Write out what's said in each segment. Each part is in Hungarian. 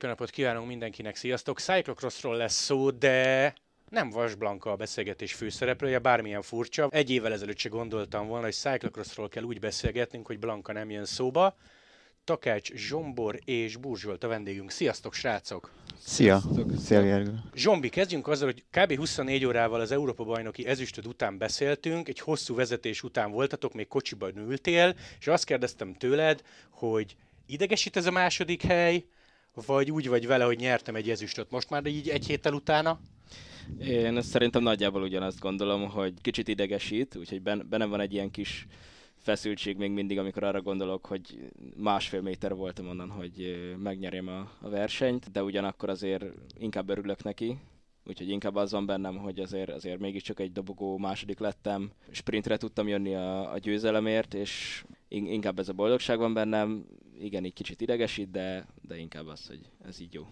Szép napot kívánunk mindenkinek, sziasztok! Cyclocrossról lesz szó, de nem Vas Blanka a beszélgetés főszereplője, bármilyen furcsa. Egy évvel ezelőtt se gondoltam volna, hogy Cyclocrossról kell úgy beszélgetnünk, hogy Blanka nem jön szóba. Takács Zsombor és Burzsolt a vendégünk. Sziasztok, srácok! Szia! Szia, Zsombi, kezdjünk azzal, hogy kb. 24 órával az Európa-bajnoki ezüstöd után beszéltünk, egy hosszú vezetés után voltatok, még kocsiban ültél, és azt kérdeztem tőled, hogy idegesít ez a második hely, vagy úgy vagy vele, hogy nyertem egy ezüstöt most már így egy héttel utána? Én szerintem nagyjából ugyanazt gondolom, hogy kicsit idegesít, úgyhogy ben, bennem van egy ilyen kis feszültség még mindig, amikor arra gondolok, hogy másfél méter voltam onnan, hogy megnyerjem a, a versenyt, de ugyanakkor azért inkább örülök neki, úgyhogy inkább az van bennem, hogy azért, azért mégiscsak egy dobogó második lettem, sprintre tudtam jönni a, a győzelemért, és inkább ez a boldogság van bennem, igen, egy kicsit idegesít, de, de inkább az, hogy ez így jó.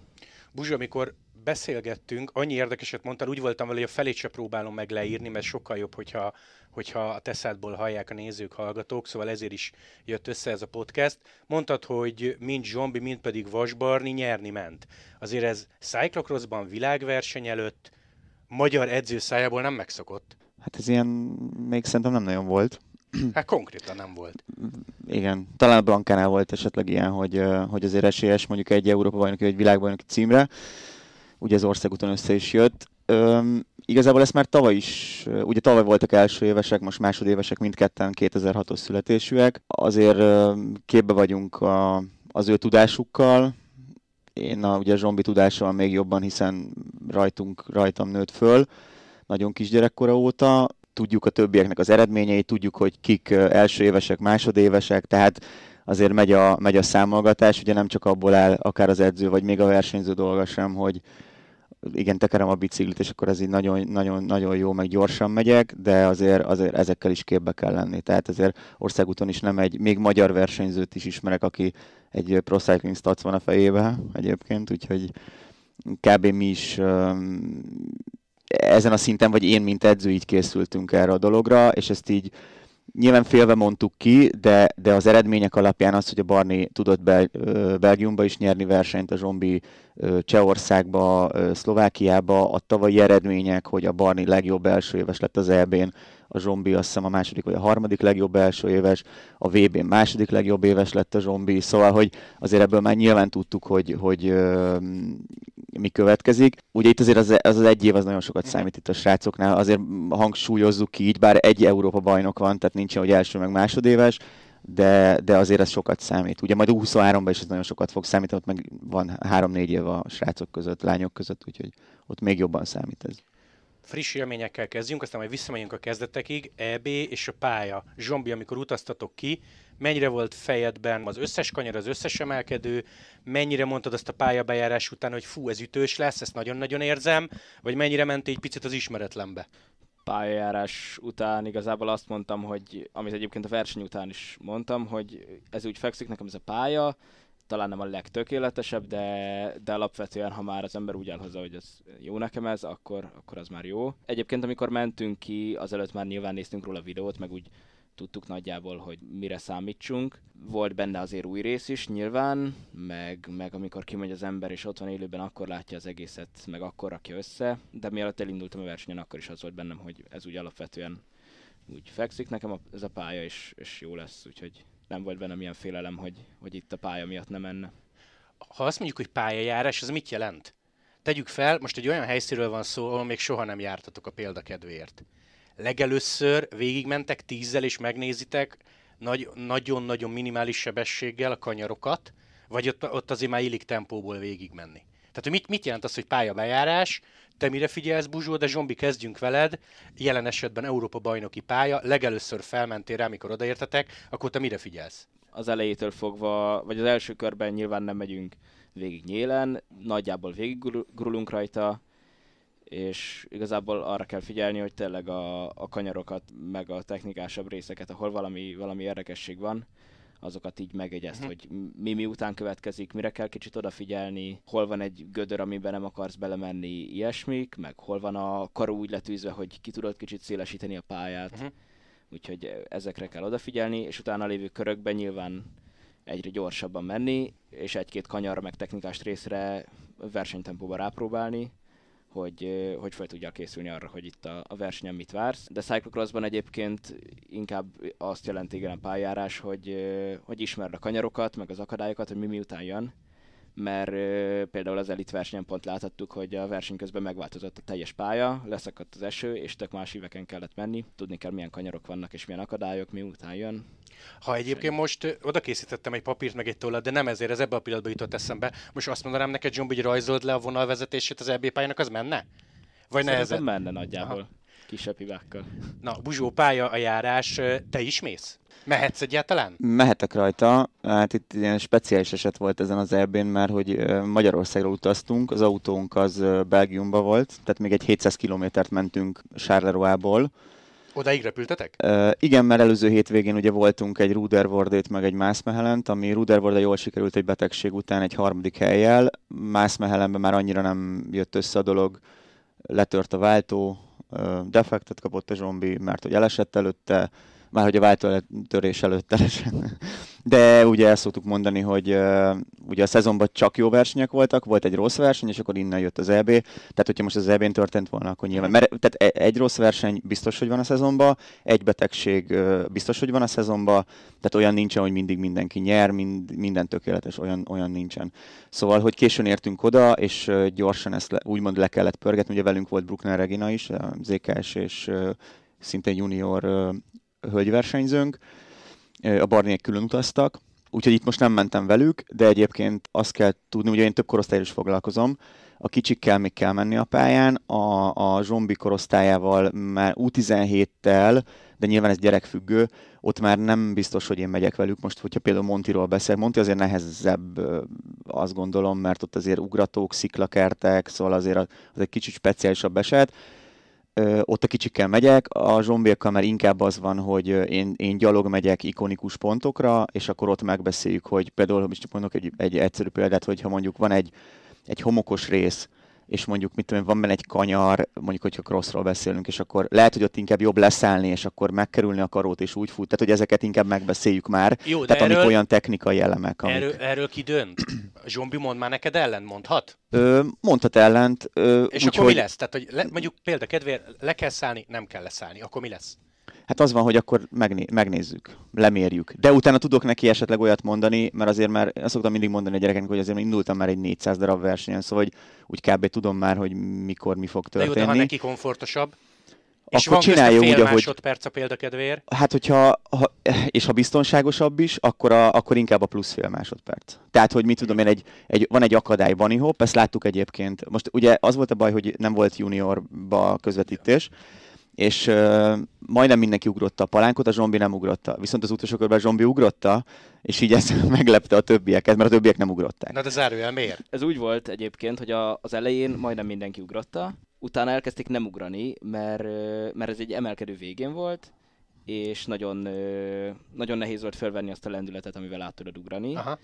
Buzsa, amikor beszélgettünk, annyi érdekeset mondtál, úgy voltam vele, hogy a felét se próbálom meg leírni, mert sokkal jobb, hogyha, hogyha a teszádból hallják a nézők, hallgatók, szóval ezért is jött össze ez a podcast. Mondtad, hogy mind zombi, mind pedig vasbarni nyerni ment. Azért ez cyclocrossban világverseny előtt magyar edző szájából nem megszokott. Hát ez ilyen még szerintem nem nagyon volt. Hát konkrétan nem volt. Igen, talán Blankánál volt esetleg ilyen, hogy, hogy azért esélyes mondjuk egy Európa bajnoki vagy világbajnoki címre. Ugye az országúton össze is jött. Üm, igazából ezt már tavaly is, ugye tavaly voltak első évesek, most másodévesek, mindketten 2006-os születésűek. Azért képbe vagyunk a, az ő tudásukkal, én a, ugye a zsombi tudással még jobban, hiszen rajtunk, rajtam nőtt föl, nagyon kisgyerekkora óta, tudjuk a többieknek az eredményeit, tudjuk, hogy kik első évesek, másodévesek, tehát azért megy a, megy a számolgatás, ugye nem csak abból áll akár az edző, vagy még a versenyző dolga sem, hogy igen, tekerem a biciklit, és akkor ez így nagyon, nagyon, nagyon jó, meg gyorsan megyek, de azért, azért ezekkel is képbe kell lenni. Tehát azért országúton is nem egy, még magyar versenyzőt is ismerek, aki egy Pro Cycling Stats van a fejébe egyébként, úgyhogy kb. mi is um, ezen a szinten, vagy én, mint edző, így készültünk erre a dologra, és ezt így nyilván félve mondtuk ki, de, de az eredmények alapján az, hogy a Barni tudott Bel- Belgiumba is nyerni versenyt, a Zsombi Csehországba, Szlovákiába, a tavalyi eredmények, hogy a Barni legjobb első éves lett az EB-n, a Zsombi azt hiszem a második vagy a harmadik legjobb első éves, a VB-n második legjobb éves lett a Zsombi, szóval hogy azért ebből már nyilván tudtuk, hogy, hogy mi következik. Ugye itt azért az az, az egy év az nagyon sokat számít itt a srácoknál, azért hangsúlyozzuk ki így, bár egy Európa bajnok van, tehát nincsen, hogy első meg másodéves, de, de azért ez sokat számít. Ugye majd 23 ban is ez nagyon sokat fog számítani, ott meg van 3-4 év a srácok között, lányok között, úgyhogy ott még jobban számít ez friss élményekkel kezdjünk, aztán majd visszamegyünk a kezdetekig, EB és a pálya. Zsombi, amikor utaztatok ki, mennyire volt fejedben az összes kanyar, az összes emelkedő, mennyire mondtad azt a pályabejárás után, hogy fú, ez ütős lesz, ezt nagyon-nagyon érzem, vagy mennyire ment egy picit az ismeretlenbe? pályajárás után igazából azt mondtam, hogy amit egyébként a verseny után is mondtam, hogy ez úgy fekszik nekem ez a pálya, talán nem a legtökéletesebb, de, de alapvetően, ha már az ember úgy áll hozzá, hogy ez jó nekem ez, akkor, akkor az már jó. Egyébként, amikor mentünk ki, azelőtt már nyilván néztünk róla videót, meg úgy tudtuk nagyjából, hogy mire számítsunk. Volt benne azért új rész is nyilván, meg, meg amikor kimegy az ember és ott van élőben, akkor látja az egészet, meg akkor rakja össze. De mielőtt elindultam a versenyen, akkor is az volt bennem, hogy ez úgy alapvetően úgy fekszik nekem ez a pálya, és, és jó lesz, úgyhogy nem volt bennem ilyen félelem, hogy, hogy itt a pálya miatt nem menne. Ha azt mondjuk, hogy pályajárás, az mit jelent? Tegyük fel, most egy olyan helyszínről van szó, ahol még soha nem jártatok a példakedvéért legelőször végigmentek tízzel és megnézitek nagyon-nagyon minimális sebességgel a kanyarokat, vagy ott, ott azért már illik tempóból végigmenni. Tehát mit, mit jelent az, hogy pályabejárás, te mire figyelsz, Buzsó, de Zsombi, kezdjünk veled, jelen esetben Európa bajnoki pálya, legelőször felmentél rá, amikor odaértetek, akkor te mire figyelsz? Az elejétől fogva, vagy az első körben nyilván nem megyünk végig nyélen, nagyjából végiggurulunk rajta, és igazából arra kell figyelni, hogy tényleg a, a kanyarokat, meg a technikásabb részeket, ahol valami, valami érdekesség van, azokat így megegyezt, uh-huh. Mhm. hogy mi miután következik, mire kell kicsit odafigyelni, hol van egy gödör, amiben nem akarsz belemenni, ilyesmik, meg hol van a karú úgy letűzve, hogy ki tudod kicsit szélesíteni a pályát, uh-huh. úgyhogy ezekre kell odafigyelni, és utána lévő körökben nyilván egyre gyorsabban menni, és egy-két kanyar meg technikás részre versenytempóban rápróbálni, hogy, hogy fel tudjál készülni arra, hogy itt a, a versenyen mit vársz. De cyclocrossban egyébként inkább azt jelenti igen a pályárás, hogy, hogy ismerd a kanyarokat, meg az akadályokat, hogy mi miután jön, mert például az elit versenyen pont láthattuk, hogy a verseny közben megváltozott a teljes pálya, leszakadt az eső, és tök más éveken kellett menni, tudni kell milyen kanyarok vannak és milyen akadályok, miután jön. Ha egyébként most oda készítettem egy papírt meg egy tollat, de nem ezért, ez ebbe a pillanatban jutott eszembe. Most azt mondanám neked, Zsombi, hogy rajzold le a vonalvezetését az EB pályának, az menne? Vagy ez? menne nagyjából. Aha. Kisebb hibákkal. Na, buzsó pálya a járás, te is mész? Mehetsz egyáltalán? Mehetek rajta. Hát itt ilyen speciális eset volt ezen az eb mert hogy Magyarországra utaztunk, az autónk az Belgiumba volt, tehát még egy 700 kilométert mentünk Sárleruából. Odaig repültetek? E, igen, mert előző hétvégén ugye voltunk egy Rudervordét, meg egy Mászmehelent, ami Rudervorde jól sikerült egy betegség után egy harmadik helyjel. Mászmehelenben már annyira nem jött össze a dolog, letört a váltó, defektet kapott a zombi, mert hogy elesett előtte, már hogy a törés előtt teljesen. De ugye el szoktuk mondani, hogy uh, ugye a szezonban csak jó versenyek voltak, volt egy rossz verseny, és akkor innen jött az EB. Tehát, hogyha most az EB-n történt volna, akkor nyilván. Mert, tehát e, egy rossz verseny biztos, hogy van a szezonban, egy betegség uh, biztos, hogy van a szezonban, tehát olyan nincsen, hogy mindig mindenki nyer, mind, minden tökéletes, olyan, olyan nincsen. Szóval, hogy későn értünk oda, és uh, gyorsan ezt le, úgymond le kellett pörgetni. Ugye velünk volt Bruckner Regina is, ZKS és szintén junior hölgyversenyzőnk, a Barniek külön utaztak, úgyhogy itt most nem mentem velük, de egyébként azt kell tudni, ugye én több korosztályra is foglalkozom, a kicsikkel még kell menni a pályán, a, a zsombi korosztályával már U17-tel, de nyilván ez gyerekfüggő, ott már nem biztos, hogy én megyek velük. Most, hogyha például Montiról beszélek, Monti azért nehezebb, azt gondolom, mert ott azért ugratók, sziklakertek, szóval azért az egy kicsit speciálisabb eset ott a kicsikkel megyek, a zsombékkal már inkább az van, hogy én, én gyalog megyek ikonikus pontokra, és akkor ott megbeszéljük, hogy például, most mondok egy, egy egyszerű példát, hogyha mondjuk van egy, egy homokos rész, és mondjuk, mit tudom, van benne egy kanyar, mondjuk, hogyha crossról beszélünk, és akkor lehet, hogy ott inkább jobb leszállni, és akkor megkerülni a karót, és úgy fut. Tehát, hogy ezeket inkább megbeszéljük már. Jó, tehát erről, amik olyan technikai elemek. Amik... Erről, erről ki dönt? Zsombi mond már neked ellent, mondhat? Ö, mondhat ellent. Ö, és úgy, akkor hogy... mi lesz? Tehát, hogy le, mondjuk példa kedvéért le kell szállni, nem kell leszállni. Akkor mi lesz? Hát az van, hogy akkor megné- megnézzük, lemérjük. De utána tudok neki esetleg olyat mondani, mert azért már azt szoktam mindig mondani a gyerekeknek, hogy azért már indultam már egy 400 darab versenyen, szóval hogy úgy kb. tudom már, hogy mikor mi fog történni. De jó, de ha neki komfortosabb, és akkor van csinálja fél úgy, ahogy... perc a példakedvér. Hát, hogyha, ha, és ha biztonságosabb is, akkor, a, akkor inkább a plusz fél másodperc. Tehát, hogy mit tudom én, egy, egy, van egy akadály bunny hop, ezt láttuk egyébként. Most ugye az volt a baj, hogy nem volt juniorba közvetítés, ja és uh, majdnem mindenki ugrotta a palánkot, a zombi nem ugrotta. Viszont az utolsó körben a zombi ugrotta, és így ez meglepte a többieket, mert a többiek nem ugrották. Na de zárójel, miért? Ez úgy volt egyébként, hogy a, az elején majdnem mindenki ugrotta, utána elkezdték nem ugrani, mert, mert ez egy emelkedő végén volt, és nagyon, nagyon nehéz volt felvenni azt a lendületet, amivel át tudod ugrani. Aha.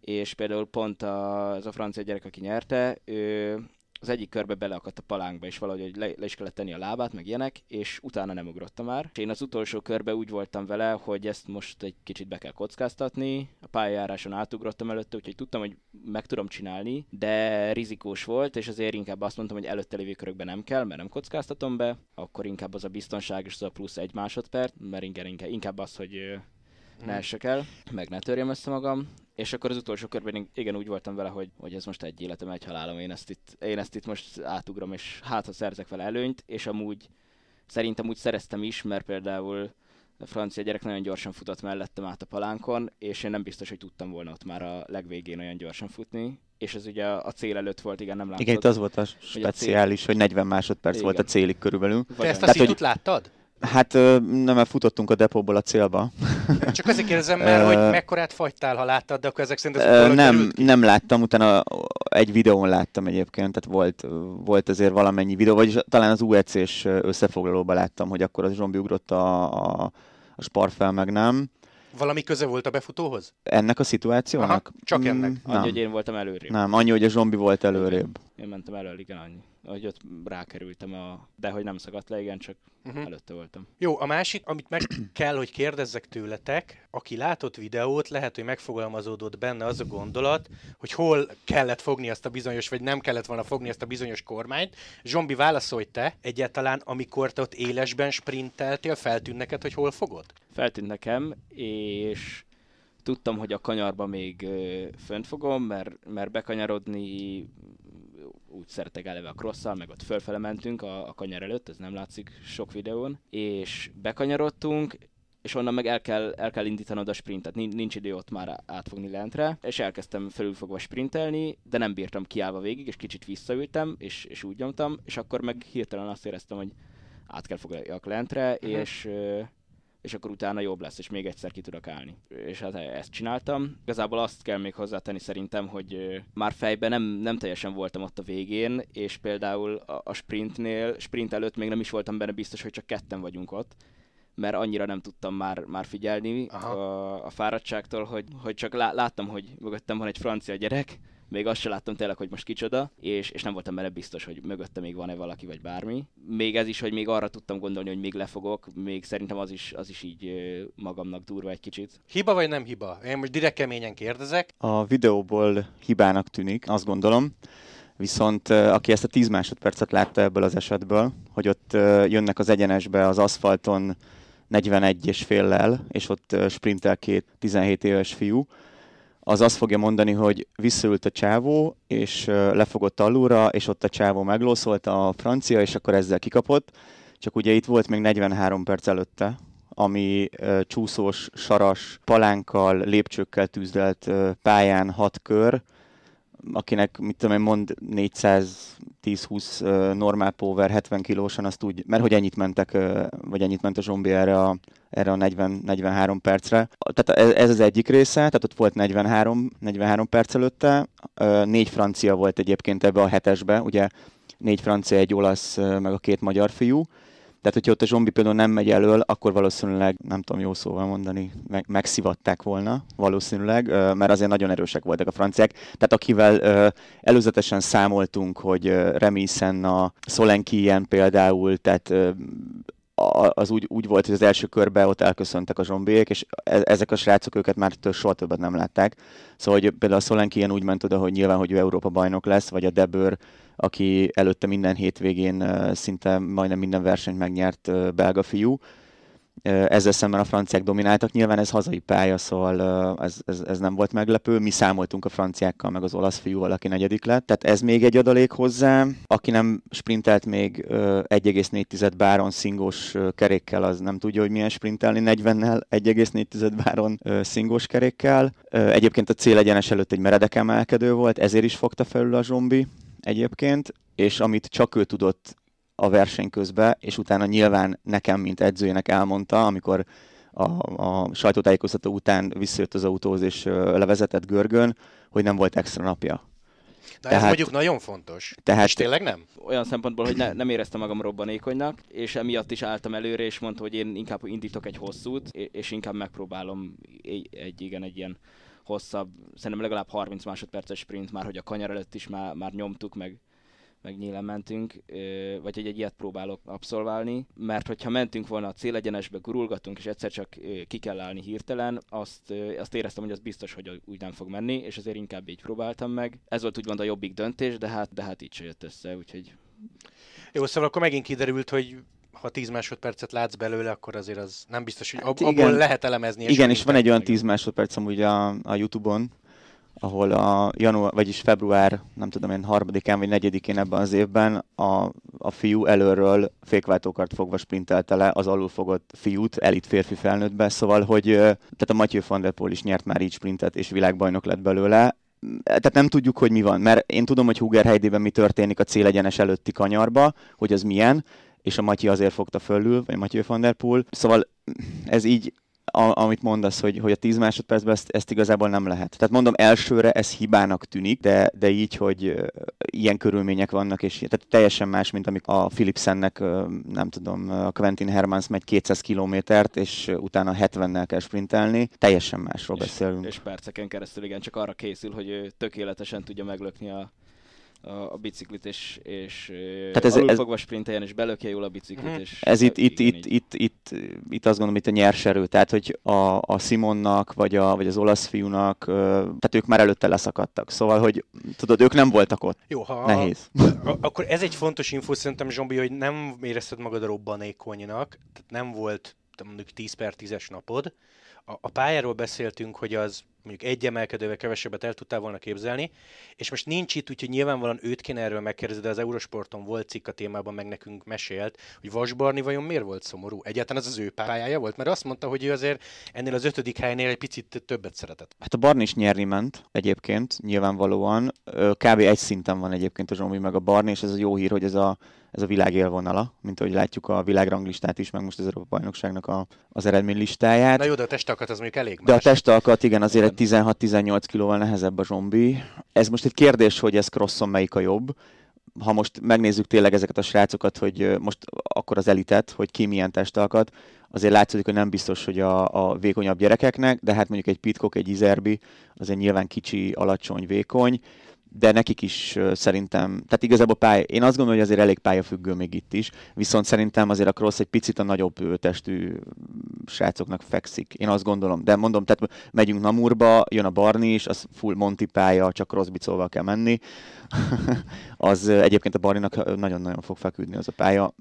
És például pont a, az a francia gyerek, aki nyerte, ő az egyik körbe beleakadt a palánkba, és valahogy le, le is kellett tenni a lábát, meg ilyenek, és utána nem ugrottam már. És én az utolsó körbe úgy voltam vele, hogy ezt most egy kicsit be kell kockáztatni, a pályájáráson átugrottam előtte, úgyhogy tudtam, hogy meg tudom csinálni, de rizikós volt, és azért inkább azt mondtam, hogy előtte lévő körökben nem kell, mert nem kockáztatom be, akkor inkább az a biztonság és az a plusz egy másodperc, mert inkább, inkább az, hogy ne mhm. essek el, meg ne törjem össze magam, és akkor az utolsó körben igen úgy voltam vele, hogy, hogy ez most egy életem, egy halálom, én ezt itt, én ezt itt most átugrom, és hát ha szerzek vele előnyt, és amúgy szerintem úgy szereztem is, mert például a francia gyerek nagyon gyorsan futott mellettem át a palánkon, és én nem biztos, hogy tudtam volna ott már a legvégén olyan gyorsan futni, és ez ugye a cél előtt volt, igen, nem láttad. Igen, itt az volt a speciális, hogy, a cél... hogy 40 másodperc igen. volt a célig körülbelül. Te ezt a Tehát, hogy... láttad? Hát nem, mert futottunk a depóból a célba. Csak azért kérdezem már, hogy mekkorát fagytál, ha láttad, de akkor ezek szerint az nem, nem láttam, utána egy videón láttam egyébként, tehát volt, volt azért valamennyi videó, vagyis talán az UEC-s összefoglalóban láttam, hogy akkor az zsombi ugrott a, a, a sparfel, meg nem. Valami köze volt a befutóhoz? Ennek a szituációnak? Aha, csak ennek. Mm, annyi, nem. hogy én voltam előrébb. Nem, annyi, hogy a zombi volt előrébb. Én mentem elől, igen, annyi. Hogy ott rákerültem, a... de hogy nem szakadt le, igen, csak uh-huh. előtte voltam. Jó, a másik, amit meg kell, hogy kérdezzek tőletek, aki látott videót, lehet, hogy megfogalmazódott benne az a gondolat, hogy hol kellett fogni azt a bizonyos, vagy nem kellett volna fogni azt a bizonyos kormányt. Zsombi, válaszolj te egyáltalán, amikor te ott élesben sprinteltél, feltűnt neked, hogy hol fogod? Feltűnt nekem, és tudtam, hogy a kanyarba még fönt fogom, mert, mert bekanyarodni úgy szeretek eleve a cross meg ott fölfele mentünk a, a kanyar előtt, ez nem látszik sok videón, és bekanyarodtunk, és onnan meg el kell, el kell indítanod a sprintet, nincs, nincs idő ott már átfogni lentre, és elkezdtem fölülfogva sprintelni, de nem bírtam kiállva végig, és kicsit visszaültem, és, és úgy nyomtam, és akkor meg hirtelen azt éreztem, hogy át kell fogjak lentre, uh-huh. és és akkor utána jobb lesz, és még egyszer ki tudok állni. És hát ezt csináltam. Igazából azt kell még hozzátenni szerintem, hogy már fejben nem, nem teljesen voltam ott a végén, és például a, sprintnél, sprint előtt még nem is voltam benne biztos, hogy csak ketten vagyunk ott, mert annyira nem tudtam már, már figyelni a, a fáradtságtól, hogy, hogy csak lá, láttam, hogy mögöttem van egy francia gyerek, még azt sem láttam tényleg, hogy most kicsoda, és, és nem voltam merre biztos, hogy mögötte még van-e valaki, vagy bármi. Még ez is, hogy még arra tudtam gondolni, hogy még lefogok, még szerintem az is, az is így magamnak durva egy kicsit. Hiba vagy nem hiba? Én most direkt keményen kérdezek. A videóból hibának tűnik, azt gondolom. Viszont aki ezt a 10 másodpercet látta ebből az esetből, hogy ott jönnek az egyenesbe az aszfalton 41 és féllel, és ott sprintel két 17 éves fiú, az azt fogja mondani, hogy visszaült a csávó, és lefogott alulra, és ott a csávó meglószolt a francia, és akkor ezzel kikapott. Csak ugye itt volt még 43 perc előtte, ami ö, csúszós, saras, palánkkal, lépcsőkkel tűzdelt ö, pályán hat kör, akinek, mit tudom én, mond 410-20 normál power 70 kilósan, azt úgy, mert hogy ennyit mentek, vagy ennyit ment a zombi erre a, erre a 40-43 percre. Tehát ez az egyik része, tehát ott volt 43, 43 perc előtte, négy francia volt egyébként ebbe a hetesbe, ugye négy francia, egy olasz, meg a két magyar fiú, tehát, hogyha ott a zombi például nem megy elől, akkor valószínűleg, nem tudom jó szóval mondani, meg, megszivatták volna valószínűleg, mert azért nagyon erősek voltak a franciák. Tehát akivel előzetesen számoltunk, hogy Remi Senna, Solenki ilyen például, tehát az úgy, úgy volt, hogy az első körben ott elköszöntek a zsombiék, és e, ezek a srácok őket már soha többet nem látták. Szóval hogy például a Solenki ilyen úgy ment oda, hogy nyilván, hogy ő Európa bajnok lesz, vagy a Debőr aki előtte minden hétvégén szinte majdnem minden versenyt megnyert belga fiú. Ezzel szemben a franciák domináltak. Nyilván ez hazai pálya, szóval ez, ez, ez nem volt meglepő. Mi számoltunk a franciákkal, meg az olasz fiúval, aki negyedik lett. Tehát ez még egy adalék hozzá. Aki nem sprintelt még 1,4 báron szingós kerékkel, az nem tudja, hogy milyen sprintelni 40-nel 1,4 báron szingós kerékkel. Egyébként a cél egyenes előtt egy meredek emelkedő volt, ezért is fogta felül a zombi egyébként, és amit csak ő tudott a verseny közben, és utána nyilván nekem, mint edzőjének elmondta, amikor a, a sajtótájékoztató után visszajött az autóhoz és levezetett görgön, hogy nem volt extra napja. De tehát, ez mondjuk nagyon fontos. Tehát, és tényleg nem? Olyan szempontból, hogy ne, nem éreztem magam robbanékonynak, és emiatt is álltam előre, és mondta, hogy én inkább indítok egy hosszút, és inkább megpróbálom egy, egy igen, egy ilyen hosszabb, szerintem legalább 30 másodperces sprint már, hogy a kanyar előtt is már, már nyomtuk, meg, meg nyílen mentünk, vagy egy, egy ilyet próbálok abszolválni, mert hogyha mentünk volna a célegyenesbe, gurulgatunk, és egyszer csak ki kell állni hirtelen, azt, azt éreztem, hogy az biztos, hogy úgy nem fog menni, és azért inkább így próbáltam meg. Ez volt úgymond a jobbik döntés, de hát, de hát így se jött össze, úgyhogy... Jó, szóval akkor megint kiderült, hogy ha 10 másodpercet látsz belőle, akkor azért az nem biztos, hogy hát ab, hát abból lehet elemezni. Igen, és van egy olyan 10 másodperc amúgy a, a Youtube-on, ahol a január, vagyis február, nem tudom én, harmadikán vagy negyedikén ebben az évben a, a fiú előről fékváltókart fogva sprintelte le az alulfogott fiút, elit férfi felnőttbe, szóval, hogy tehát a Matthew van der Poel is nyert már így sprintet, és világbajnok lett belőle, tehát nem tudjuk, hogy mi van, mert én tudom, hogy Huger Heidében mi történik a célegyenes előtti kanyarba, hogy az milyen, és a Matyi azért fogta fölül, vagy Matyi van der Poel. Szóval ez így a, amit mondasz, hogy, hogy a 10 másodpercben ezt, ezt igazából nem lehet. Tehát mondom, elsőre ez hibának tűnik, de, de így, hogy ilyen körülmények vannak, és tehát teljesen más, mint amikor a Philipsennek, nem tudom, a Quentin Hermans megy 200 kilométert, és utána 70-nel kell sprintelni, teljesen másról és, beszélünk. És perceken keresztül igen, csak arra készül, hogy ő tökéletesen tudja meglökni a a, a biciklit, és, és Tehát ez, alul ez, sprinteljen, és belökje jól a biciklit. Mhm. És ez itt, itt, itt, itt, itt, itt, azt gondolom, itt a nyers erő, tehát hogy a, a Simonnak, vagy, a, vagy az olasz fiúnak, tehát ők már előtte leszakadtak, szóval, hogy tudod, ők nem voltak ott. Jó, ha Nehéz. A, akkor ez egy fontos info szerintem, Zsombi, hogy nem érezted magad a robbanékonynak, tehát nem volt mondjuk 10 per 10-es napod. A, a pályáról beszéltünk, hogy az mondjuk egy emelkedővel kevesebbet el tudtál volna képzelni, és most nincs itt, úgyhogy nyilvánvalóan őt kéne erről megkérdezni, de az Eurosporton volt cikk a témában, meg nekünk mesélt, hogy Vasbarni vajon miért volt szomorú? Egyáltalán az az ő pályája volt, mert azt mondta, hogy ő azért ennél az ötödik helynél egy picit többet szeretett. Hát a Barni is nyerni ment egyébként, nyilvánvalóan. Kb. egy szinten van egyébként a Zsombi meg a Barni, és ez a jó hír, hogy ez a ez a világ élvonala, mint ahogy látjuk a világranglistát is, meg most az Európa-bajnokságnak a, az eredménylistáját. Na jó, de a testalkat az mondjuk elég más. De a testalkat, igen, azért egy 16-18 kilóval nehezebb a zombi. Ez most egy kérdés, hogy ez crosson melyik a jobb ha most megnézzük tényleg ezeket a srácokat, hogy most akkor az elitet, hogy ki milyen testalkat, azért látszik, hogy nem biztos, hogy a, a vékonyabb gyerekeknek, de hát mondjuk egy pitkok, egy Izerbi, egy nyilván kicsi, alacsony, vékony de nekik is szerintem, tehát igazából pálya, én azt gondolom, hogy azért elég pályafüggő még itt is, viszont szerintem azért a Cross egy picit a nagyobb testű mm, srácoknak fekszik. Én azt gondolom, de mondom, tehát megyünk Namurba, jön a Barni is, az full Monty pálya, csak Crossbicóval kell menni. az egyébként a Barninak nagyon-nagyon fog feküdni az a pálya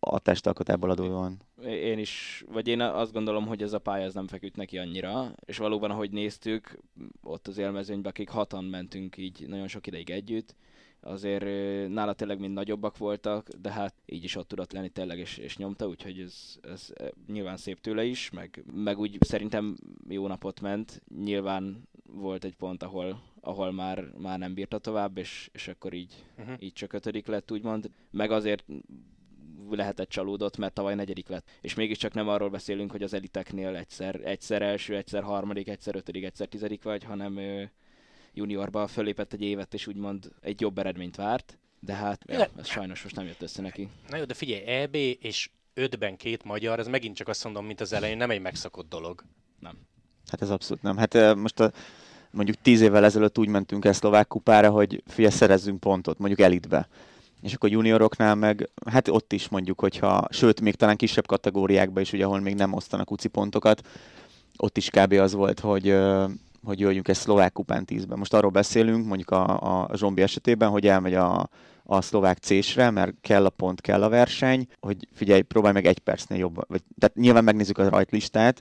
a testalkatából adódóan én is, vagy én azt gondolom, hogy ez a pálya az nem feküdt neki annyira, és valóban ahogy néztük, ott az élmezőnyben, akik hatan mentünk így nagyon sok ideig együtt, azért nála tényleg mind nagyobbak voltak, de hát így is ott tudott lenni tényleg, és, és nyomta, úgyhogy ez, ez nyilván szép tőle is, meg, meg úgy szerintem jó napot ment. Nyilván volt egy pont, ahol ahol már, már nem bírta tovább, és, és akkor így, uh-huh. így csak ötödik lett, úgymond. Meg azért lehetett csalódott, mert tavaly negyedik lett. És mégiscsak nem arról beszélünk, hogy az eliteknél egyszer, egyszer első, egyszer harmadik, egyszer ötödik, egyszer tizedik vagy, hanem ő juniorba fölépett egy évet, és úgymond egy jobb eredményt várt. De hát, ja, ez sajnos most nem jött össze neki. Na jó, de figyelj, EB és ötben két magyar, ez megint csak azt mondom, mint az elején, nem egy megszokott dolog. Nem. Hát ez abszolút nem. Hát most a, mondjuk tíz évvel ezelőtt úgy mentünk el szlovák kupára, hogy figyelj, szerezzünk pontot, mondjuk elitbe. És akkor junioroknál meg, hát ott is mondjuk, hogyha, sőt, még talán kisebb kategóriákban is, ugye, ahol még nem osztanak uci pontokat, ott is kb. az volt, hogy hogy jöjjünk egy szlovák kupán 10-ben. Most arról beszélünk, mondjuk a, a zsombi esetében, hogy elmegy a, a szlovák césre, mert kell a pont, kell a verseny, hogy figyelj, próbálj meg egy percnél jobb, vagy, tehát nyilván megnézzük a rajtlistát,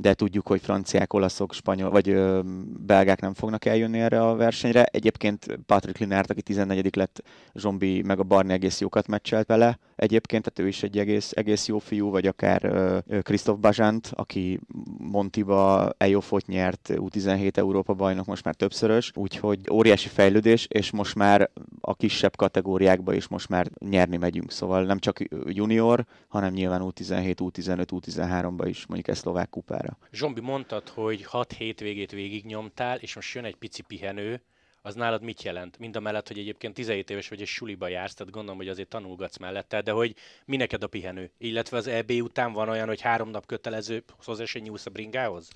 de tudjuk, hogy franciák, olaszok, spanyol vagy ö, belgák nem fognak eljönni erre a versenyre. Egyébként Patrick Linárt, aki 14 lett, Zsombi meg a Barni egész jókat meccselt vele. Egyébként, tehát ő is egy egész, egész jó fiú, vagy akár Krisztof Bazsánt, aki Montiba Ejófot nyert, U17 Európa bajnok, most már többszörös, úgyhogy óriási fejlődés, és most már a kisebb kategóriákba is most már nyerni megyünk, szóval nem csak junior, hanem nyilván U17, U15, U13-ba is, mondjuk ezt szlovák kupára számára. Zsombi, mondtad, hogy 6 végig végignyomtál, és most jön egy pici pihenő, az nálad mit jelent? Mind a mellett, hogy egyébként 17 éves vagy és suliba jársz, tehát gondolom, hogy azért tanulgatsz mellette, de hogy mi neked a pihenő? Illetve az EB után van olyan, hogy három nap kötelező se nyúlsz a bringához?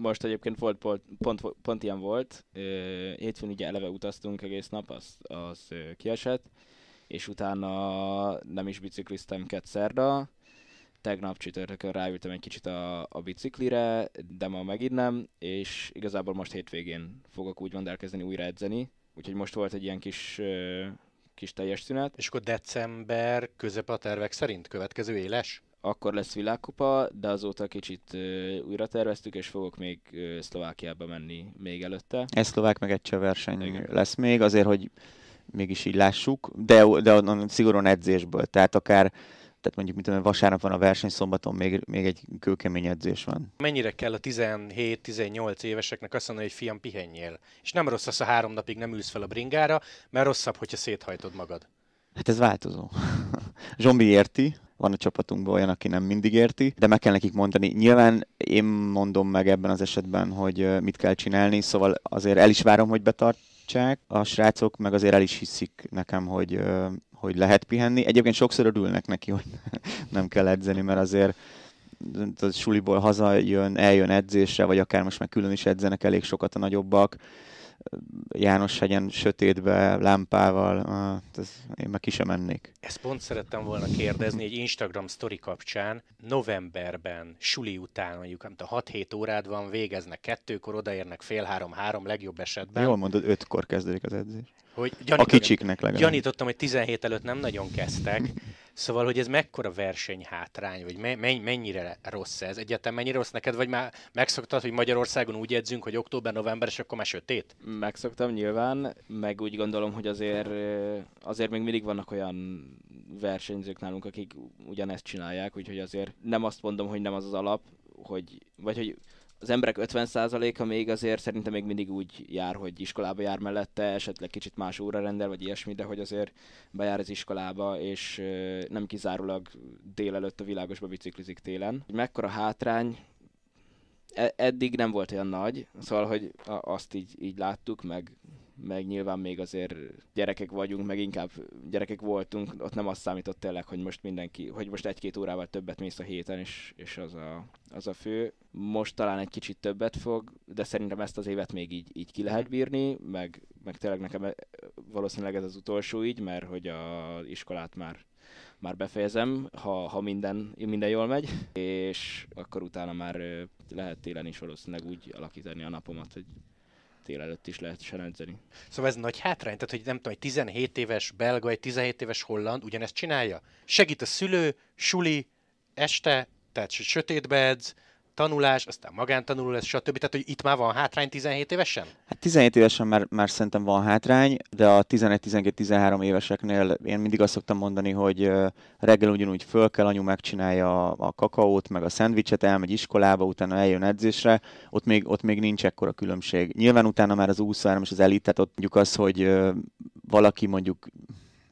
Most egyébként volt, pont, pont, pont ilyen volt. Hétfőn ugye eleve utaztunk egész nap, az, az kiesett, és utána nem is bicikliztem kett szerda, tegnap csütörtökön ráültem egy kicsit a, a biciklire, de ma megint nem, és igazából most hétvégén fogok úgymond elkezdeni újra edzeni, úgyhogy most volt egy ilyen kis kis teljes szünet. És akkor december közep a tervek szerint következő éles? Akkor lesz világkupa, de azóta kicsit uh, újra terveztük, és fogok még uh, Szlovákiába menni még előtte. Ez szlovák meg egy verseny Igen. lesz még, azért, hogy mégis így lássuk, de, de, de szigorúan edzésből, tehát akár tehát mondjuk, mint tudom, vasárnap van a verseny, szombaton még, még egy kőkemény edzés van. Mennyire kell a 17-18 éveseknek azt mondani, hogy fiam, pihenjél. És nem rossz az, ha három napig nem ülsz fel a bringára, mert rosszabb, hogyha széthajtod magad. Hát ez változó. Zsombi érti, van a csapatunkban olyan, aki nem mindig érti, de meg kell nekik mondani. Nyilván én mondom meg ebben az esetben, hogy mit kell csinálni, szóval azért el is várom, hogy betart a srácok, meg azért el is hiszik nekem, hogy hogy lehet pihenni. Egyébként sokszor örülnek neki, hogy nem kell edzeni, mert azért a suliból hazajön, eljön edzésre, vagy akár most már külön is edzenek elég sokat a nagyobbak. János hegyen sötétbe, lámpával, ez, én meg ki sem mennék. Ezt pont szerettem volna kérdezni egy Instagram story kapcsán. Novemberben, suli után mondjuk, nem tudom, 6-7 órád van, végeznek kettőkor, odaérnek fél három-három legjobb esetben. Jól mondod, ötkor kezdődik az edzés hogy a kicsiknek legalább. Gyanítottam, hogy 17 előtt nem nagyon kezdtek, szóval, hogy ez mekkora hátrány? vagy mennyire rossz ez? Egyáltalán mennyire rossz neked, vagy már megszoktad, hogy Magyarországon úgy edzünk, hogy október-november, és akkor már sötét? Megszoktam nyilván, meg úgy gondolom, hogy azért, azért még mindig vannak olyan versenyzők nálunk, akik ugyanezt csinálják, úgyhogy azért nem azt mondom, hogy nem az az alap, hogy, vagy hogy az emberek 50%-a még azért szerintem még mindig úgy jár, hogy iskolába jár mellette, esetleg kicsit más óra rendel, vagy ilyesmi, de hogy azért bejár az iskolába, és nem kizárólag délelőtt a világosba biciklizik télen. Mekkora hátrány, e-, eddig nem volt olyan nagy, szóval, hogy azt így, így láttuk, meg meg nyilván még azért gyerekek vagyunk, meg inkább gyerekek voltunk, ott nem azt számított tényleg, hogy most mindenki, hogy most egy-két órával többet mész a héten, és, és az, a, az a fő. Most talán egy kicsit többet fog, de szerintem ezt az évet még így, így ki lehet mhm. bírni, meg, meg tényleg nekem eh, valószínűleg ez az utolsó így, mert hogy a iskolát már már befejezem, ha, ha minden, minden jól megy, és akkor utána már eh, lehet télen is valószínűleg úgy alakítani a napomat, hogy tél előtt is lehet edzeni. Szóval ez nagy hátrány, tehát hogy nem tudom, egy 17 éves belga, egy 17 éves holland ugyanezt csinálja? Segít a szülő, suli, este, tehát sötétbe edz, tanulás, aztán magántanuló lesz, stb. Tehát, hogy itt már van hátrány 17 évesen? Hát 17 évesen már, már szerintem van hátrány, de a 11-12-13 éveseknél én mindig azt szoktam mondani, hogy reggel ugyanúgy föl kell, anyu megcsinálja a, a kakaót, meg a szendvicset, elmegy iskolába, utána eljön edzésre, ott még, ott még nincs ekkora különbség. Nyilván utána már az 23 és az elit, tehát ott mondjuk az, hogy valaki mondjuk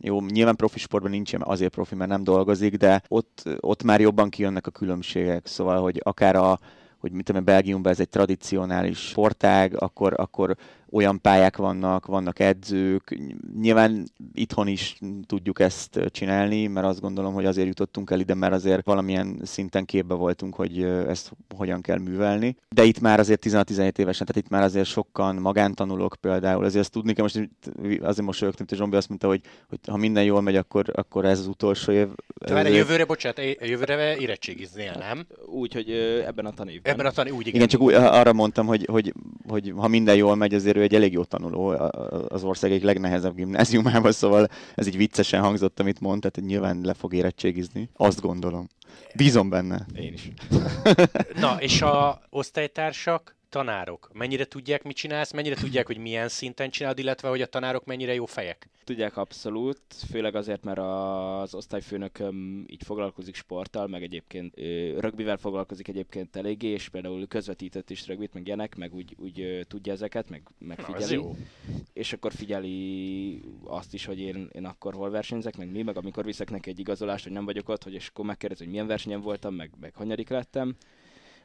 jó, nyilván profi sportban nincs azért profi, mert nem dolgozik, de ott, ott már jobban kijönnek a különbségek. Szóval, hogy akár a hogy mit tudom, Belgiumban ez egy tradicionális sportág, akkor, akkor olyan pályák vannak, vannak edzők. Nyilván itthon is tudjuk ezt csinálni, mert azt gondolom, hogy azért jutottunk el ide, mert azért valamilyen szinten képbe voltunk, hogy ezt hogyan kell művelni. De itt már azért 16-17 évesen, tehát itt már azért sokan magántanulok, például, azért ezt tudni kell, most azért mosolyogtam, hogy Zsombi azt mondta, hogy, hogy ha minden jól megy, akkor, akkor ez az utolsó év. Tehát már jövőre, bocsánat, jövőre érettségiznél, nem? Úgy, hogy ebben a tanévben. Ebben a tanévben, úgy igen. igen. csak úgy, arra mondtam, hogy, hogy, hogy, ha minden jól megy, azért ő egy elég jó tanuló, az ország egyik legnehezebb gimnáziumában, szóval ez így viccesen hangzott, amit mond, tehát nyilván le fog érettségizni. Azt gondolom. Bízom benne. Én is. Na, és a osztálytársak tanárok mennyire tudják, mit csinálsz, mennyire tudják, hogy milyen szinten csinálod, illetve hogy a tanárok mennyire jó fejek? Tudják abszolút, főleg azért, mert az osztályfőnököm így foglalkozik sporttal, meg egyébként rögbivel foglalkozik egyébként eléggé, és például közvetített is rögbit, meg ilyenek, meg úgy, úgy tudja ezeket, meg, meg figyeli. Na, jó. És akkor figyeli azt is, hogy én, én akkor hol versenyzek, meg mi, meg amikor viszek neki egy igazolást, hogy nem vagyok ott, hogy és akkor megkérdez, hogy milyen versenyen voltam, meg, meg hanyadik lettem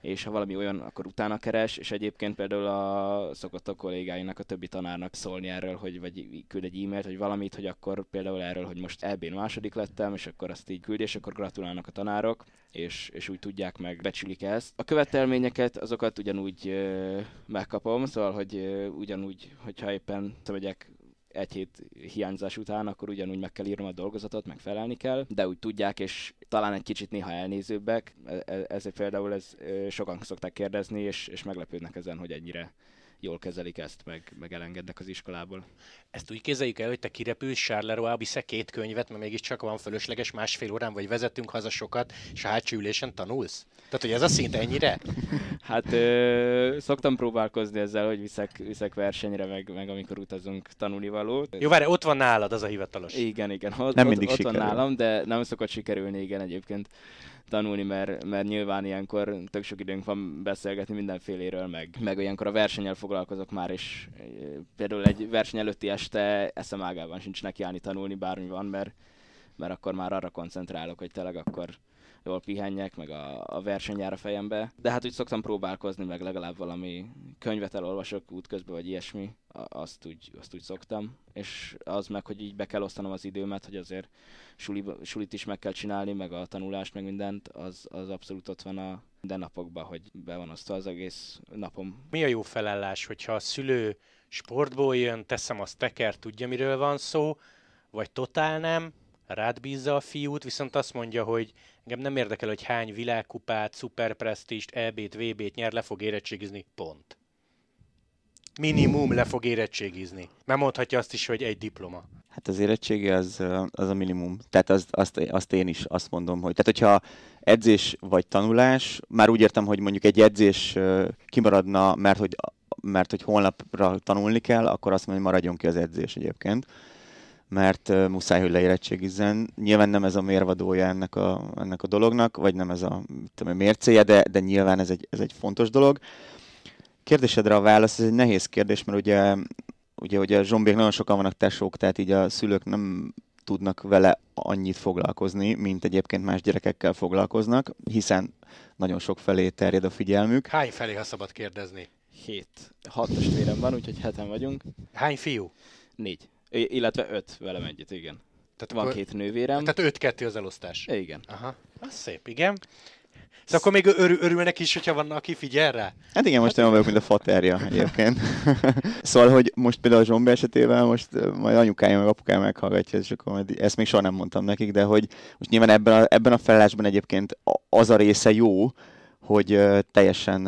és ha valami olyan, akkor utána keres, és egyébként például a, szokott a kollégáinak, a többi tanárnak szólni erről, hogy vagy küld egy e-mailt, vagy valamit, hogy akkor például erről, hogy most ebben második lettem, és akkor azt így küld, és akkor gratulálnak a tanárok, és, és úgy tudják meg, becsülik ezt. A követelményeket azokat ugyanúgy ö, megkapom, szóval, hogy ö, ugyanúgy, hogyha éppen megyek egy hét hiányzás után, akkor ugyanúgy meg kell írnom a dolgozatot, meg felelni kell, de úgy tudják, és talán egy kicsit néha elnézőbbek, e-, e-, ezért például ez sokan szokták kérdezni, és, és meglepődnek ezen, hogy ennyire jól kezelik ezt, meg, meg elengednek az iskolából. Ezt úgy kezeljük el, hogy te kirepülsz Sárleró, visze két könyvet, mert mégiscsak van fölösleges másfél órán, vagy vezetünk haza sokat, és hátsó ülésen tanulsz? Tehát, hogy ez a szint ennyire? hát ö, szoktam próbálkozni ezzel, hogy viszek, viszek versenyre, meg, meg amikor utazunk tanulnivalót. Jó, várj, ott van nálad az a hivatalos. Igen, igen. Ott, nem mindig ott, ott van nálam, de nem szokott sikerülni, igen egyébként tanulni, mert, mert nyilván ilyenkor tök sok időnk van beszélgetni mindenféléről, meg, meg olyankor a versenyel foglalkozok már, és például egy verseny előtti este eszem ágában sincs nekiállni tanulni bármi van, mert, mert akkor már arra koncentrálok, hogy tényleg akkor jól pihenjek, meg a, a jár a fejembe. De hát úgy szoktam próbálkozni, meg legalább valami könyvet elolvasok útközben, vagy ilyesmi. Azt úgy, azt úgy szoktam. És az meg, hogy így be kell osztanom az időmet, hogy azért suli, sulit is meg kell csinálni, meg a tanulást, meg mindent, az, az abszolút ott van a mindennapokban, hogy be van osztva az egész napom. Mi a jó felállás, hogyha a szülő sportból jön, teszem azt teker, tudja miről van szó, vagy totál nem, rád bízza a fiút, viszont azt mondja, hogy engem nem érdekel, hogy hány világkupát, szuperpresztist, EB-t, VB-t nyer, le fog érettségizni, pont. Minimum le fog érettségizni. Nem mondhatja azt is, hogy egy diploma. Hát az érettségi az, az a minimum. Tehát azt, azt, azt én is azt mondom, hogy... Tehát hogyha edzés vagy tanulás, már úgy értem, hogy mondjuk egy edzés kimaradna, mert hogy, mert hogy holnapra tanulni kell, akkor azt mondom, hogy maradjon ki az edzés egyébként mert muszáj, hogy leérettségizzen. Nyilván nem ez a mérvadója ennek a, ennek a dolognak, vagy nem ez a tudom, mércéje, de, de nyilván ez egy, ez egy fontos dolog. Kérdésedre a válasz, ez egy nehéz kérdés, mert ugye, ugye, ugye a zsombék nagyon sokan vannak tesók, tehát így a szülők nem tudnak vele annyit foglalkozni, mint egyébként más gyerekekkel foglalkoznak, hiszen nagyon sok felé terjed a figyelmük. Hány felé, ha szabad kérdezni? Hét. Hat testvérem van, úgyhogy heten vagyunk. Hány fiú? Négy. Illetve öt velem együtt, igen. Tehát Van akkor... két nővérem. Tehát öt-kettő az elosztás. Igen. Aha, az szép, igen. Szóval akkor még örül, örülnek is, hogyha van, aki figyel rá? Hát igen, most hát olyan vagyok, mint a faterja egyébként. szóval, hogy most például a Zsombi esetében most majd anyukája meg apukája meghallgatja, és akkor majd ezt még soha nem mondtam nekik, de hogy most nyilván ebben a, ebben a felállásban egyébként az a része jó, hogy teljesen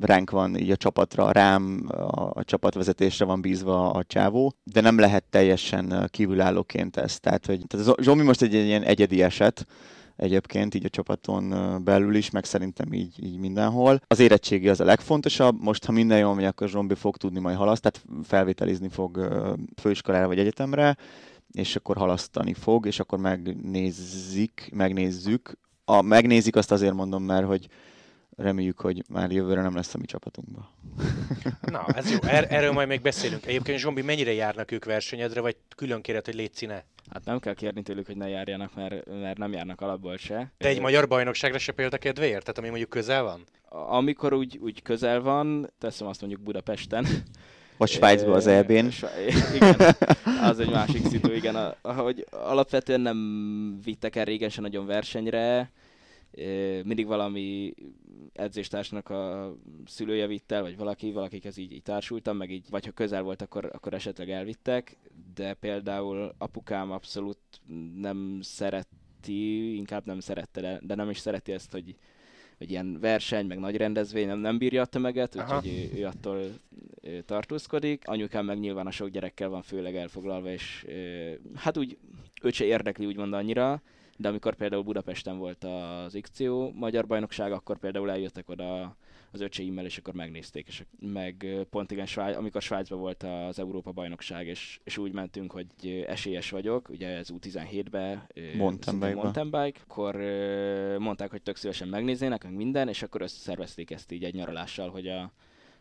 ránk van így a csapatra, rám, a csapatvezetésre van bízva a csávó, de nem lehet teljesen kívülállóként ezt. Tehát, hogy tehát Zsomi most egy, egy ilyen egyedi eset, egyébként így a csapaton belül is, meg szerintem így, így mindenhol. Az érettségi az a legfontosabb, most ha minden jól megy, akkor Zsombi fog tudni majd halaszt, tehát felvételizni fog főiskolára vagy egyetemre, és akkor halasztani fog, és akkor megnézik, megnézzük. A, megnézik azt azért mondom, mert hogy reméljük, hogy már jövőre nem lesz a mi csapatunkba. Na, ez jó. Er- erről majd még beszélünk. Egyébként Zsombi, mennyire járnak ők versenyedre, vagy külön kéret, hogy légy színe? Hát nem kell kérni tőlük, hogy ne járjanak, mert, mert nem járnak alapból se. De egy magyar bajnokságra se kedvéért? Tehát ami mondjuk közel van? Amikor úgy, úgy közel van, teszem azt mondjuk Budapesten, vagy Svájcban az eb Igen, az egy másik szitu, igen. Hogy alapvetően nem vittek el régen se nagyon versenyre, mindig valami edzéstársnak a szülője vitt el, vagy valaki, valakikhez így, így társultam, meg így, vagy ha közel volt, akkor, akkor esetleg elvittek, de például apukám abszolút nem szereti, inkább nem szerette, de, de nem is szereti ezt, hogy, hogy ilyen verseny, meg nagy rendezvény, nem, nem bírja a tömeget, úgyhogy ő, ő attól ő tartózkodik. Anyukám meg nyilván a sok gyerekkel van főleg elfoglalva, és ő, hát úgy őt se érdekli úgymond annyira, de amikor például Budapesten volt az XCO magyar bajnokság, akkor például eljöttek oda az öcseimmel, és akkor megnézték, és meg pont igen, Svájc, amikor Svájcban volt az Európa bajnokság, és, és úgy mentünk, hogy esélyes vagyok, ugye ez U17-be, mountain bike, akkor mondták, hogy tök szívesen megnéznének, meg minden, és akkor összeszervezték ezt így egy nyaralással, hogy a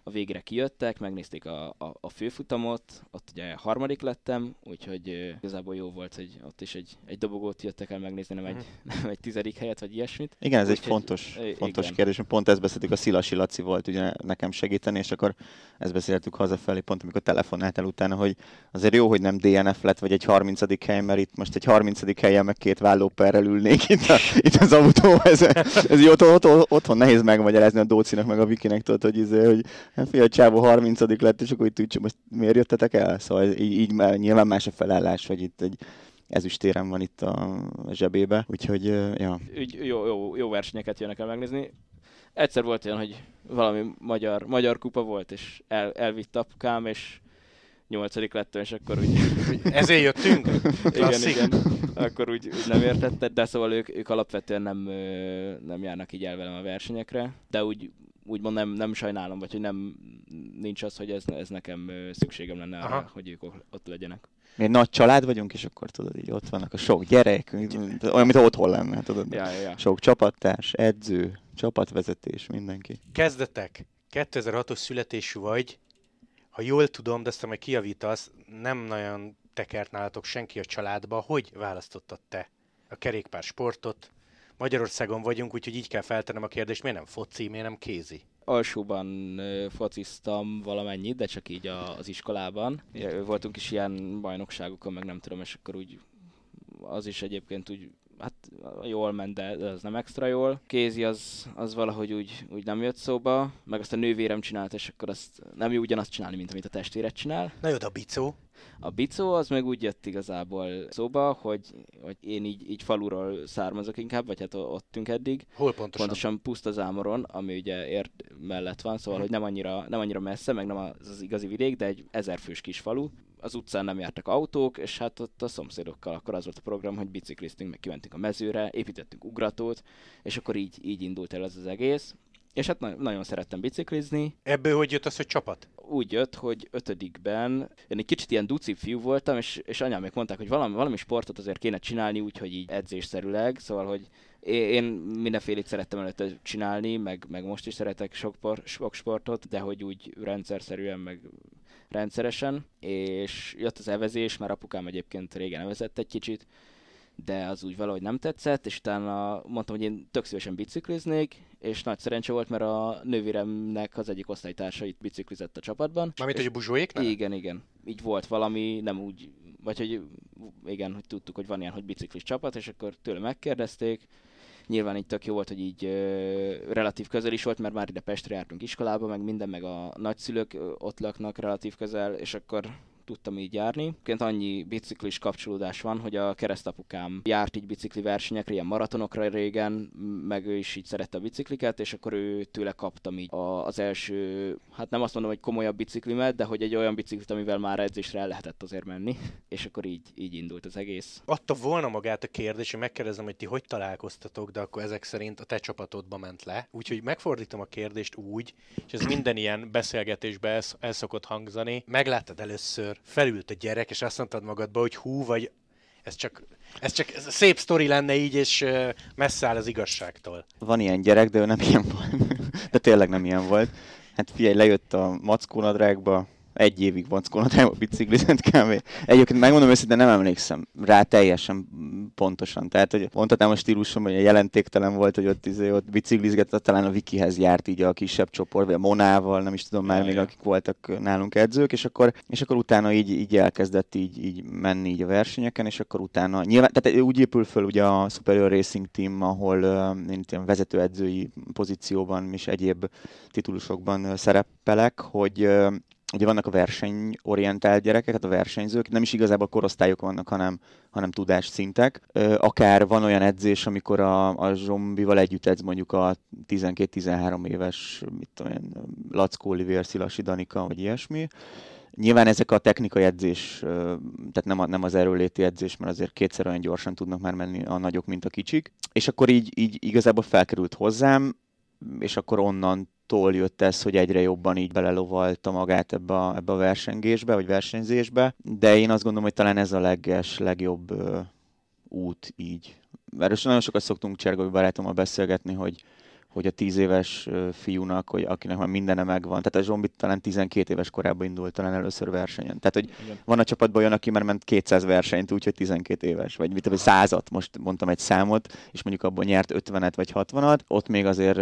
a végére kijöttek, megnézték a, a, a főfutamot, ott ugye harmadik lettem, úgyhogy uh, igazából jó volt, hogy ott is egy, egy dobogót jöttek el megnézni, nem egy, mhm. nem egy tizedik helyet, vagy ilyesmit. Igen, ez Úgy, egy fontos, egy, fontos igen. kérdés, pont ezt beszéltük, a Szilasi Laci volt ugye nekem segíteni, és akkor ezt beszéltük hazafelé, pont amikor telefonáltál utána, hogy azért jó, hogy nem DNF lett, vagy egy 30. hely, mert itt most egy 30. helyen meg két vállóperrel ülnék itt, a, itt az autó, ez, ez jó, otthon, otthon, otthon, nehéz megmagyarázni a Dócinak, meg a Vikinek, tudod, hogy, izé, hogy Fél hát, csávó 30 lett, és akkor itt úgy most miért jöttetek el? Szóval így, így már nyilván más a felállás, hogy itt egy ezüstérem van itt a zsebébe, úgyhogy ja. úgy jó, jó, jó versenyeket jönnek el megnézni. Egyszer volt olyan, hogy valami magyar, magyar kupa volt, és el, elvitt apukám, és nyolcadik lettem, és akkor úgy... Ezért jöttünk? igen, igen. Akkor úgy, úgy nem értetted, de szóval ők, ők alapvetően nem, nem járnak így el velem a versenyekre, de úgy úgymond nem, nem sajnálom, vagy hogy nem nincs az, hogy ez, ez nekem szükségem lenne arra, hogy ők ott legyenek. Mi nagy család vagyunk, és akkor tudod, így ott vannak a sok gyerek, olyan, mint otthon lenne, tudod. Ja, ja, ja. Sok csapattárs, edző, csapatvezetés, mindenki. Kezdetek! 2006-os születésű vagy, ha jól tudom, de aztán majd kijavítasz, nem nagyon tekert nálatok senki a családba, hogy választottad te a kerékpár sportot, Magyarországon vagyunk, úgyhogy így kell feltennem a kérdést, miért nem foci, miért nem kézi? Alsóban fociztam valamennyit, de csak így az iskolában. Voltunk is ilyen bajnokságokon, meg nem tudom, és akkor úgy az is egyébként úgy hát jól ment, de az nem extra jól. Kézi az, az valahogy úgy, úgy nem jött szóba, meg azt a nővérem csinált, és akkor azt nem jó ugyanazt csinálni, mint amit a testvéred csinál. Na jó, de a bicó? A bicó az meg úgy jött igazából szóba, hogy, hogy én így, így faluról származok inkább, vagy hát ottünk eddig. Hol pontosan? Pontosan ámoron, ami ugye ért mellett van, szóval mhm. hogy nem annyira, nem annyira messze, meg nem az, az igazi vidék, de egy ezerfős kis falu. Az utcán nem jártak autók, és hát ott a szomszédokkal akkor az volt a program, hogy bicikliztünk, meg kimentünk a mezőre, építettünk ugratót, és akkor így, így indult el ez az egész. És hát na- nagyon szerettem biciklizni. Ebből hogy jött az, hogy csapat? úgy jött, hogy ötödikben én egy kicsit ilyen duci fiú voltam, és, és anyám még mondták, hogy valami, valami sportot azért kéne csinálni, úgyhogy így edzésszerűleg, szóval, hogy én mindenfélét szerettem előtte csinálni, meg, meg most is szeretek sok, por, sok sportot, de hogy úgy rendszerszerűen, meg rendszeresen, és jött az evezés, már apukám egyébként régen evezett egy kicsit, de az úgy valahogy nem tetszett, és utána mondtam, hogy én tök szívesen bicikliznék, és nagy szerencse volt, mert a nővéremnek az egyik osztálytársa itt biciklizett a csapatban. Mármint, hogy a buzsóéknál? Igen, igen. Így volt valami, nem úgy, vagy hogy igen, hogy tudtuk, hogy van ilyen, hogy biciklis csapat, és akkor tőle megkérdezték, nyilván így tök jó volt, hogy így ö, relatív közel is volt, mert már ide Pestre jártunk iskolába, meg minden, meg a nagyszülők ö, ott laknak relatív közel, és akkor tudtam így járni. Ként annyi biciklis kapcsolódás van, hogy a keresztapukám járt így bicikli versenyekre, ilyen maratonokra régen, meg ő is így szerette a bicikliket, és akkor ő tőle kaptam így az első, hát nem azt mondom, hogy komolyabb biciklimet, de hogy egy olyan biciklit, amivel már edzésre el lehetett azért menni, és akkor így, így indult az egész. Adta volna magát a kérdés, hogy megkérdezem, hogy ti hogy találkoztatok, de akkor ezek szerint a te csapatodba ment le. Úgyhogy megfordítom a kérdést úgy, és ez minden ilyen beszélgetésben el, el szokott hangzani. Megláttad először először felült a gyerek, és azt mondtad magadba, hogy hú, vagy ez csak, ez csak ez szép sztori lenne így, és messze áll az igazságtól. Van ilyen gyerek, de ő nem ilyen volt. de tényleg nem ilyen volt. Hát figyelj, lejött a mackónadrágba, egy évig vackoltam a biciklizent kb. Egyébként megmondom őszintén, nem emlékszem rá teljesen pontosan. Tehát, hogy mondhatnám a stílusom, hogy jelentéktelen volt, hogy ott, izé, ott biciklizgetett, talán a Vikihez járt így a kisebb csoport, vagy a Monával, nem is tudom már ja, még, ja. akik voltak nálunk edzők, és akkor, és akkor utána így, így elkezdett így, így menni így a versenyeken, és akkor utána nyilván, tehát úgy épül föl ugye a Superior Racing Team, ahol uh, én ilyen vezetőedzői pozícióban és egyéb titulusokban uh, szerepelek, hogy uh, ugye vannak a versenyorientált gyerekek, hát a versenyzők, nem is igazából korosztályok vannak, hanem, hanem szintek. Akár van olyan edzés, amikor a, a zombival együtt edz mondjuk a 12-13 éves, mit tudom én, Lackó Olivier, Szilasi Danika, vagy ilyesmi, Nyilván ezek a technikai edzés, tehát nem, a, nem az erőléti edzés, mert azért kétszer olyan gyorsan tudnak már menni a nagyok, mint a kicsik. És akkor így, így igazából felkerült hozzám, és akkor onnan tól jött ez, hogy egyre jobban így belelovalta magát ebbe a, ebbe a versengésbe, vagy versenyzésbe, de én azt gondolom, hogy talán ez a leges, legjobb ö, út így. most nagyon sokat szoktunk Csergói barátommal beszélgetni, hogy hogy a tíz éves fiúnak, hogy akinek már mindene megvan. Tehát a Zsombi talán 12 éves korában indult talán először versenyen. Tehát, hogy Igen. van a csapatban olyan, aki már ment 200 versenyt, úgyhogy 12 éves, vagy mit százat, most mondtam egy számot, és mondjuk abból nyert 50-et vagy 60-at, ott még azért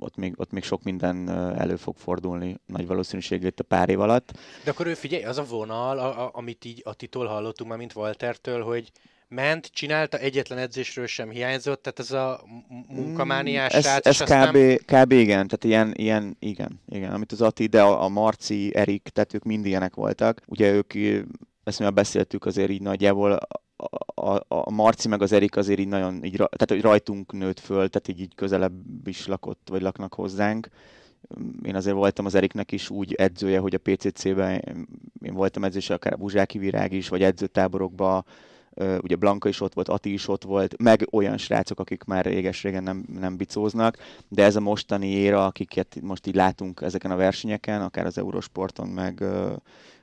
ott még, ott még sok minden elő fog fordulni nagy valószínűséggel itt a pár év alatt. De akkor ő figyelj, az a vonal, a, a, amit így Attitól hallottunk már, mint Waltertől, hogy ment, csinálta, egyetlen edzésről sem hiányzott, tehát ez a munkamániás mm, srác. Ez, ez kb, nem... kb. igen, tehát ilyen, ilyen, igen, igen, amit az Ati, de a, a Marci, Erik, tehát ők mind ilyenek voltak. Ugye ők ezt mi beszéltük azért így nagyjából a, a Marci meg az Erik azért így nagyon, így, tehát hogy rajtunk nőtt föl, tehát így, így közelebb is lakott, vagy laknak hozzánk. Én azért voltam az Eriknek is úgy edzője, hogy a PCC-ben én voltam edzőse, akár a Buzsáki Virág is, vagy edzőtáborokban, ugye Blanka is ott volt, Ati is ott volt, meg olyan srácok, akik már réges-régen nem, nem bicóznak, de ez a mostani éra, akiket most így látunk ezeken a versenyeken, akár az Eurosporton, meg,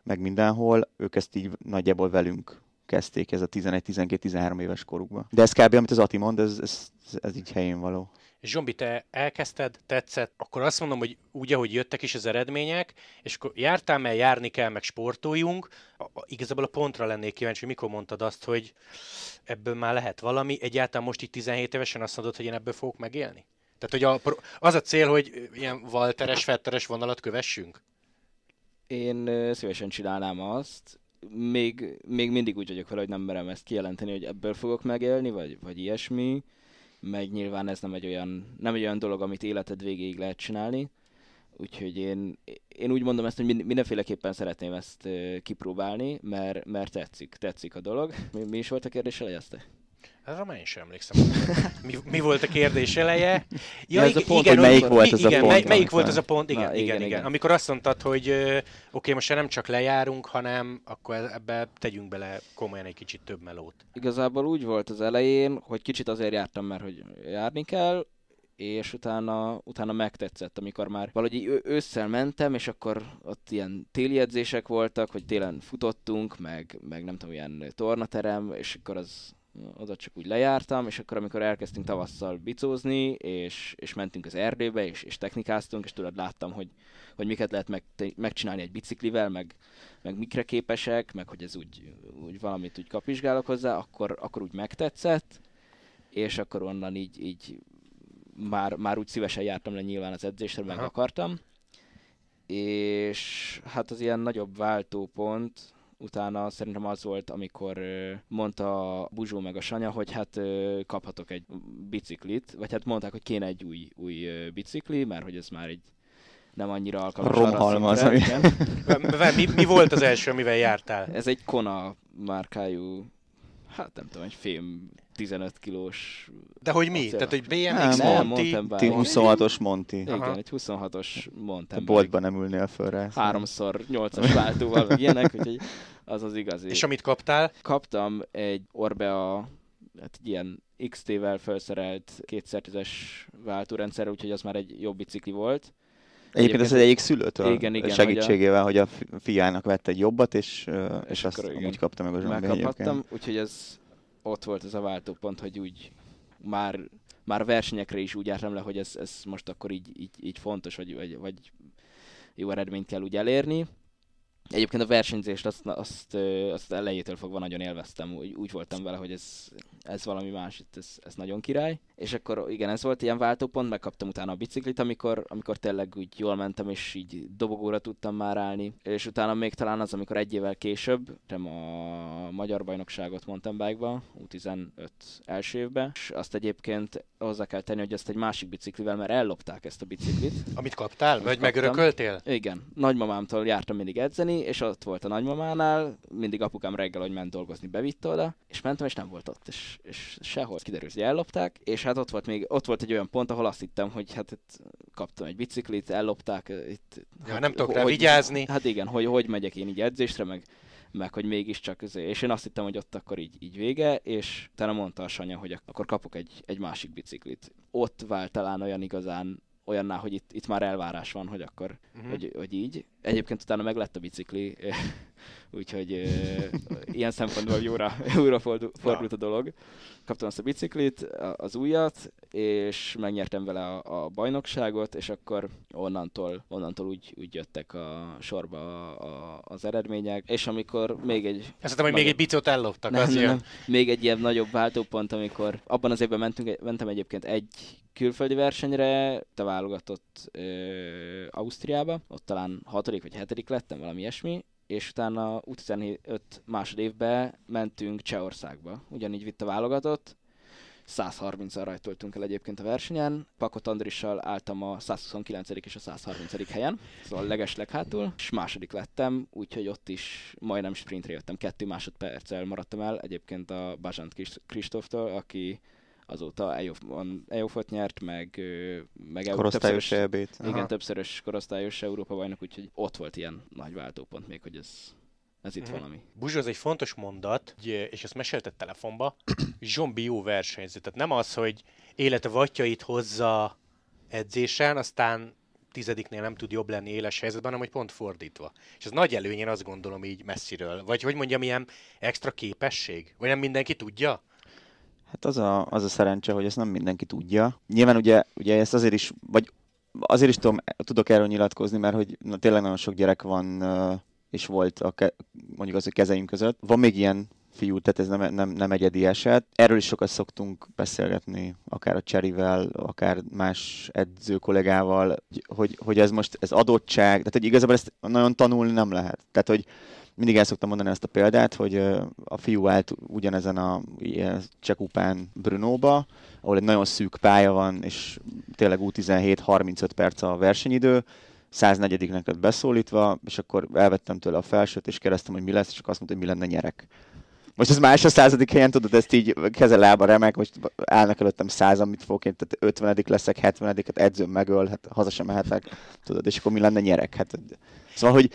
meg mindenhol, ők ezt így nagyjából velünk kezdték ez a 11-12-13 éves korukban. De ez kb. amit az Ati mond, ez, ez, ez így helyén való. Zsombi, te elkezdted, tetszett, akkor azt mondom, hogy úgy, ahogy jöttek is az eredmények, és akkor jártál, mert járni kell, meg sportoljunk, igazából a pontra lennék kíváncsi, hogy mikor mondtad azt, hogy ebből már lehet valami, egyáltalán most itt 17 évesen azt mondod, hogy én ebből fogok megélni? Tehát, hogy a, az a cél, hogy ilyen valteres, fetteres vonalat kövessünk? Én szívesen csinálnám azt, még, még mindig úgy vagyok vele, hogy nem merem ezt kijelenteni, hogy ebből fogok megélni, vagy, vagy ilyesmi, meg nyilván ez nem egy olyan, nem egy olyan dolog, amit életed végéig lehet csinálni, úgyhogy én, én úgy mondom ezt, hogy mindenféleképpen szeretném ezt kipróbálni, mert, mert tetszik, tetszik a dolog. Mi, mi is volt a kérdés, elejezte? Hát a már én sem emlékszem. Mi, mi volt a kérdés eleje? Ja, ez a pont, igen, hogy melyik volt ez a igen, pont. Igen, melyik volt ez a pont, igen, Na, igen, igen, igen, igen. Amikor azt mondtad, hogy oké, okay, most nem csak lejárunk, hanem akkor e- ebbe tegyünk bele komolyan egy kicsit több melót. Igazából úgy volt az elején, hogy kicsit azért jártam, mert hogy járni kell, és utána, utána megtetszett, amikor már valahogy ősszel mentem, és akkor ott ilyen téli edzések voltak, hogy télen futottunk, meg, meg nem tudom, ilyen tornaterem, és akkor az oda csak úgy lejártam, és akkor amikor elkezdtünk tavasszal bicózni, és, és mentünk az erdőbe, és, és technikáztunk, és tudod, láttam, hogy, hogy miket lehet meg, megcsinálni egy biciklivel, meg, meg mikre képesek, meg hogy ez úgy, úgy valamit úgy kapizsgálok hozzá, akkor, akkor úgy megtetszett, és akkor onnan így, így már, már úgy szívesen jártam le nyilván az edzésre, meg akartam. És hát az ilyen nagyobb váltópont, utána szerintem az volt, amikor mondta a Buzsó meg a Sanya, hogy hát kaphatok egy biciklit, vagy hát mondták, hogy kéne egy új, új bicikli, mert hogy ez már egy nem annyira alkalmas Romhalmaz, ami... mi, mi, volt az első, amivel jártál? Ez egy Kona márkájú, hát nem tudom, egy fém 15 kilós... De hogy mi? Acél. Tehát, hogy BMX nem, Monti? Nem, 26-os Monti. Igen, Aha. egy 26-os Monti. A boltban nem ülnél föl rá. Háromszor 8-as váltóval, ilyenek, úgyhogy az az igazi. És amit kaptál? Kaptam egy Orbea, hát egy ilyen XT-vel felszerelt 2 es váltórendszer, úgyhogy az már egy jobb bicikli volt. Egyébként, Egyébként ez egy egyik szülőtől igen, igen, segítségével, hogy a, hogy a fiának vett egy jobbat, és, és, és azt igen. úgy kapta meg a zsombi Megkaphattam, úgyhogy ez ott volt ez a váltópont, hogy úgy már, már versenyekre is úgy jártam le, hogy ez, ez most akkor így, így, így fontos, vagy, vagy, vagy jó eredményt kell úgy elérni. Egyébként a versenyzést azt, azt, azt elejétől fogva nagyon élveztem, úgy, úgy voltam vele, hogy ez, ez valami más, itt ez, ez nagyon király. És akkor igen, ez volt ilyen váltópont, megkaptam utána a biciklit, amikor, amikor tényleg úgy jól mentem, és így dobogóra tudtam már állni. És utána még talán az, amikor egy évvel később, nem a magyar bajnokságot mondtam bike U15 első évbe, és azt egyébként hozzá kell tenni, hogy ezt egy másik biciklivel, mert ellopták ezt a biciklit. Amit kaptál? Vagy megörököltél? Igen. Nagymamámtól jártam mindig edzeni, és ott volt a nagymamánál, mindig apukám reggel, hogy ment dolgozni, bevitt oda, és mentem, és nem volt ott, és, és sehol kiderült, hogy ellopták, és hát ott volt még, ott volt egy olyan pont, ahol azt hittem, hogy hát itt kaptam egy biciklit, ellopták, itt... Ja, hát, nem tudok rá hogy, vigyázni. Hát igen, hogy hogy megyek én így edzésre, meg meg hogy mégiscsak, izé, és én azt hittem, hogy ott akkor így, így vége, és utána mondta a Sanya, hogy akkor kapok egy, egy másik biciklit. Ott vált talán olyan igazán olyanná, hogy itt, itt már elvárás van, hogy akkor, uh-huh. hogy, hogy így. Egyébként utána meglett a bicikli, úgyhogy uh, ilyen szempontból jóra, jóra fordult a dolog. Kaptam azt a biciklit, az újat, és megnyertem vele a, a bajnokságot, és akkor onnantól, onnantól úgy, úgy jöttek a sorba a, a, az eredmények, és amikor még egy... Azt hittem, hogy még egy bicót elloptak, nem, az nem, nem, még egy ilyen nagyobb váltópont, amikor abban az évben mentünk, mentem egyébként egy külföldi versenyre, te válogatott ö, Ausztriába, ott talán hatodik vagy hetedik lettem, valami ilyesmi, és utána U15 másodévbe mentünk Csehországba. Ugyanígy vitt a válogatott, 130-an rajtoltunk el egyébként a versenyen. Pakot Andrissal álltam a 129. és a 130. helyen, szóval legesleghátul, és második lettem, úgyhogy ott is majdnem sprintre jöttem, kettő másodperccel maradtam el, egyébként a Bajant Kristóftól, aki azóta EOF-ot nyert, meg, meg korosztályos többszörös, Igen, többszörös korosztályos Európa bajnok, úgyhogy ott volt ilyen nagy váltópont még, hogy ez, ez itt mm. valami. Buzsó, ez egy fontos mondat, és ezt meséltett telefonba, zsombi jó versenyző. Tehát nem az, hogy élete vatjait hozza edzésen, aztán tizediknél nem tud jobb lenni éles helyzetben, hanem hogy pont fordítva. És ez nagy előny, én azt gondolom így messziről. Vagy hogy mondjam, ilyen extra képesség? Vagy nem mindenki tudja? Hát az a, az a szerencse, hogy ezt nem mindenki tudja. Nyilván ugye, ugye ezt azért is, vagy azért is tudom, tudok erről nyilatkozni, mert hogy na, tényleg nagyon sok gyerek van és volt a ke- mondjuk az a kezeim között. Van még ilyen fiú, tehát ez nem, nem, nem egyedi eset. Erről is sokat szoktunk beszélgetni, akár a Cserivel, akár más edző kollégával, hogy, hogy ez most ez adottság, tehát hogy igazából ezt nagyon tanulni nem lehet. Tehát, hogy mindig el szoktam mondani ezt a példát, hogy a fiú állt ugyanezen a csekupán Brunóba, ahol egy nagyon szűk pálya van, és tényleg út 17 35 perc a versenyidő, 104-nek lett beszólítva, és akkor elvettem tőle a felsőt, és kérdeztem, hogy mi lesz, és csak azt mondta, hogy mi lenne nyerek. Most ez más a századik helyen, tudod, ezt így kezelába remek, most állnak előttem százan, mit fogok én, tehát ötvenedik leszek, hetvenedik, hát edzőm megöl, hát haza sem mehetek, tudod, és akkor mi lenne nyerek? Hát, szóval, hogy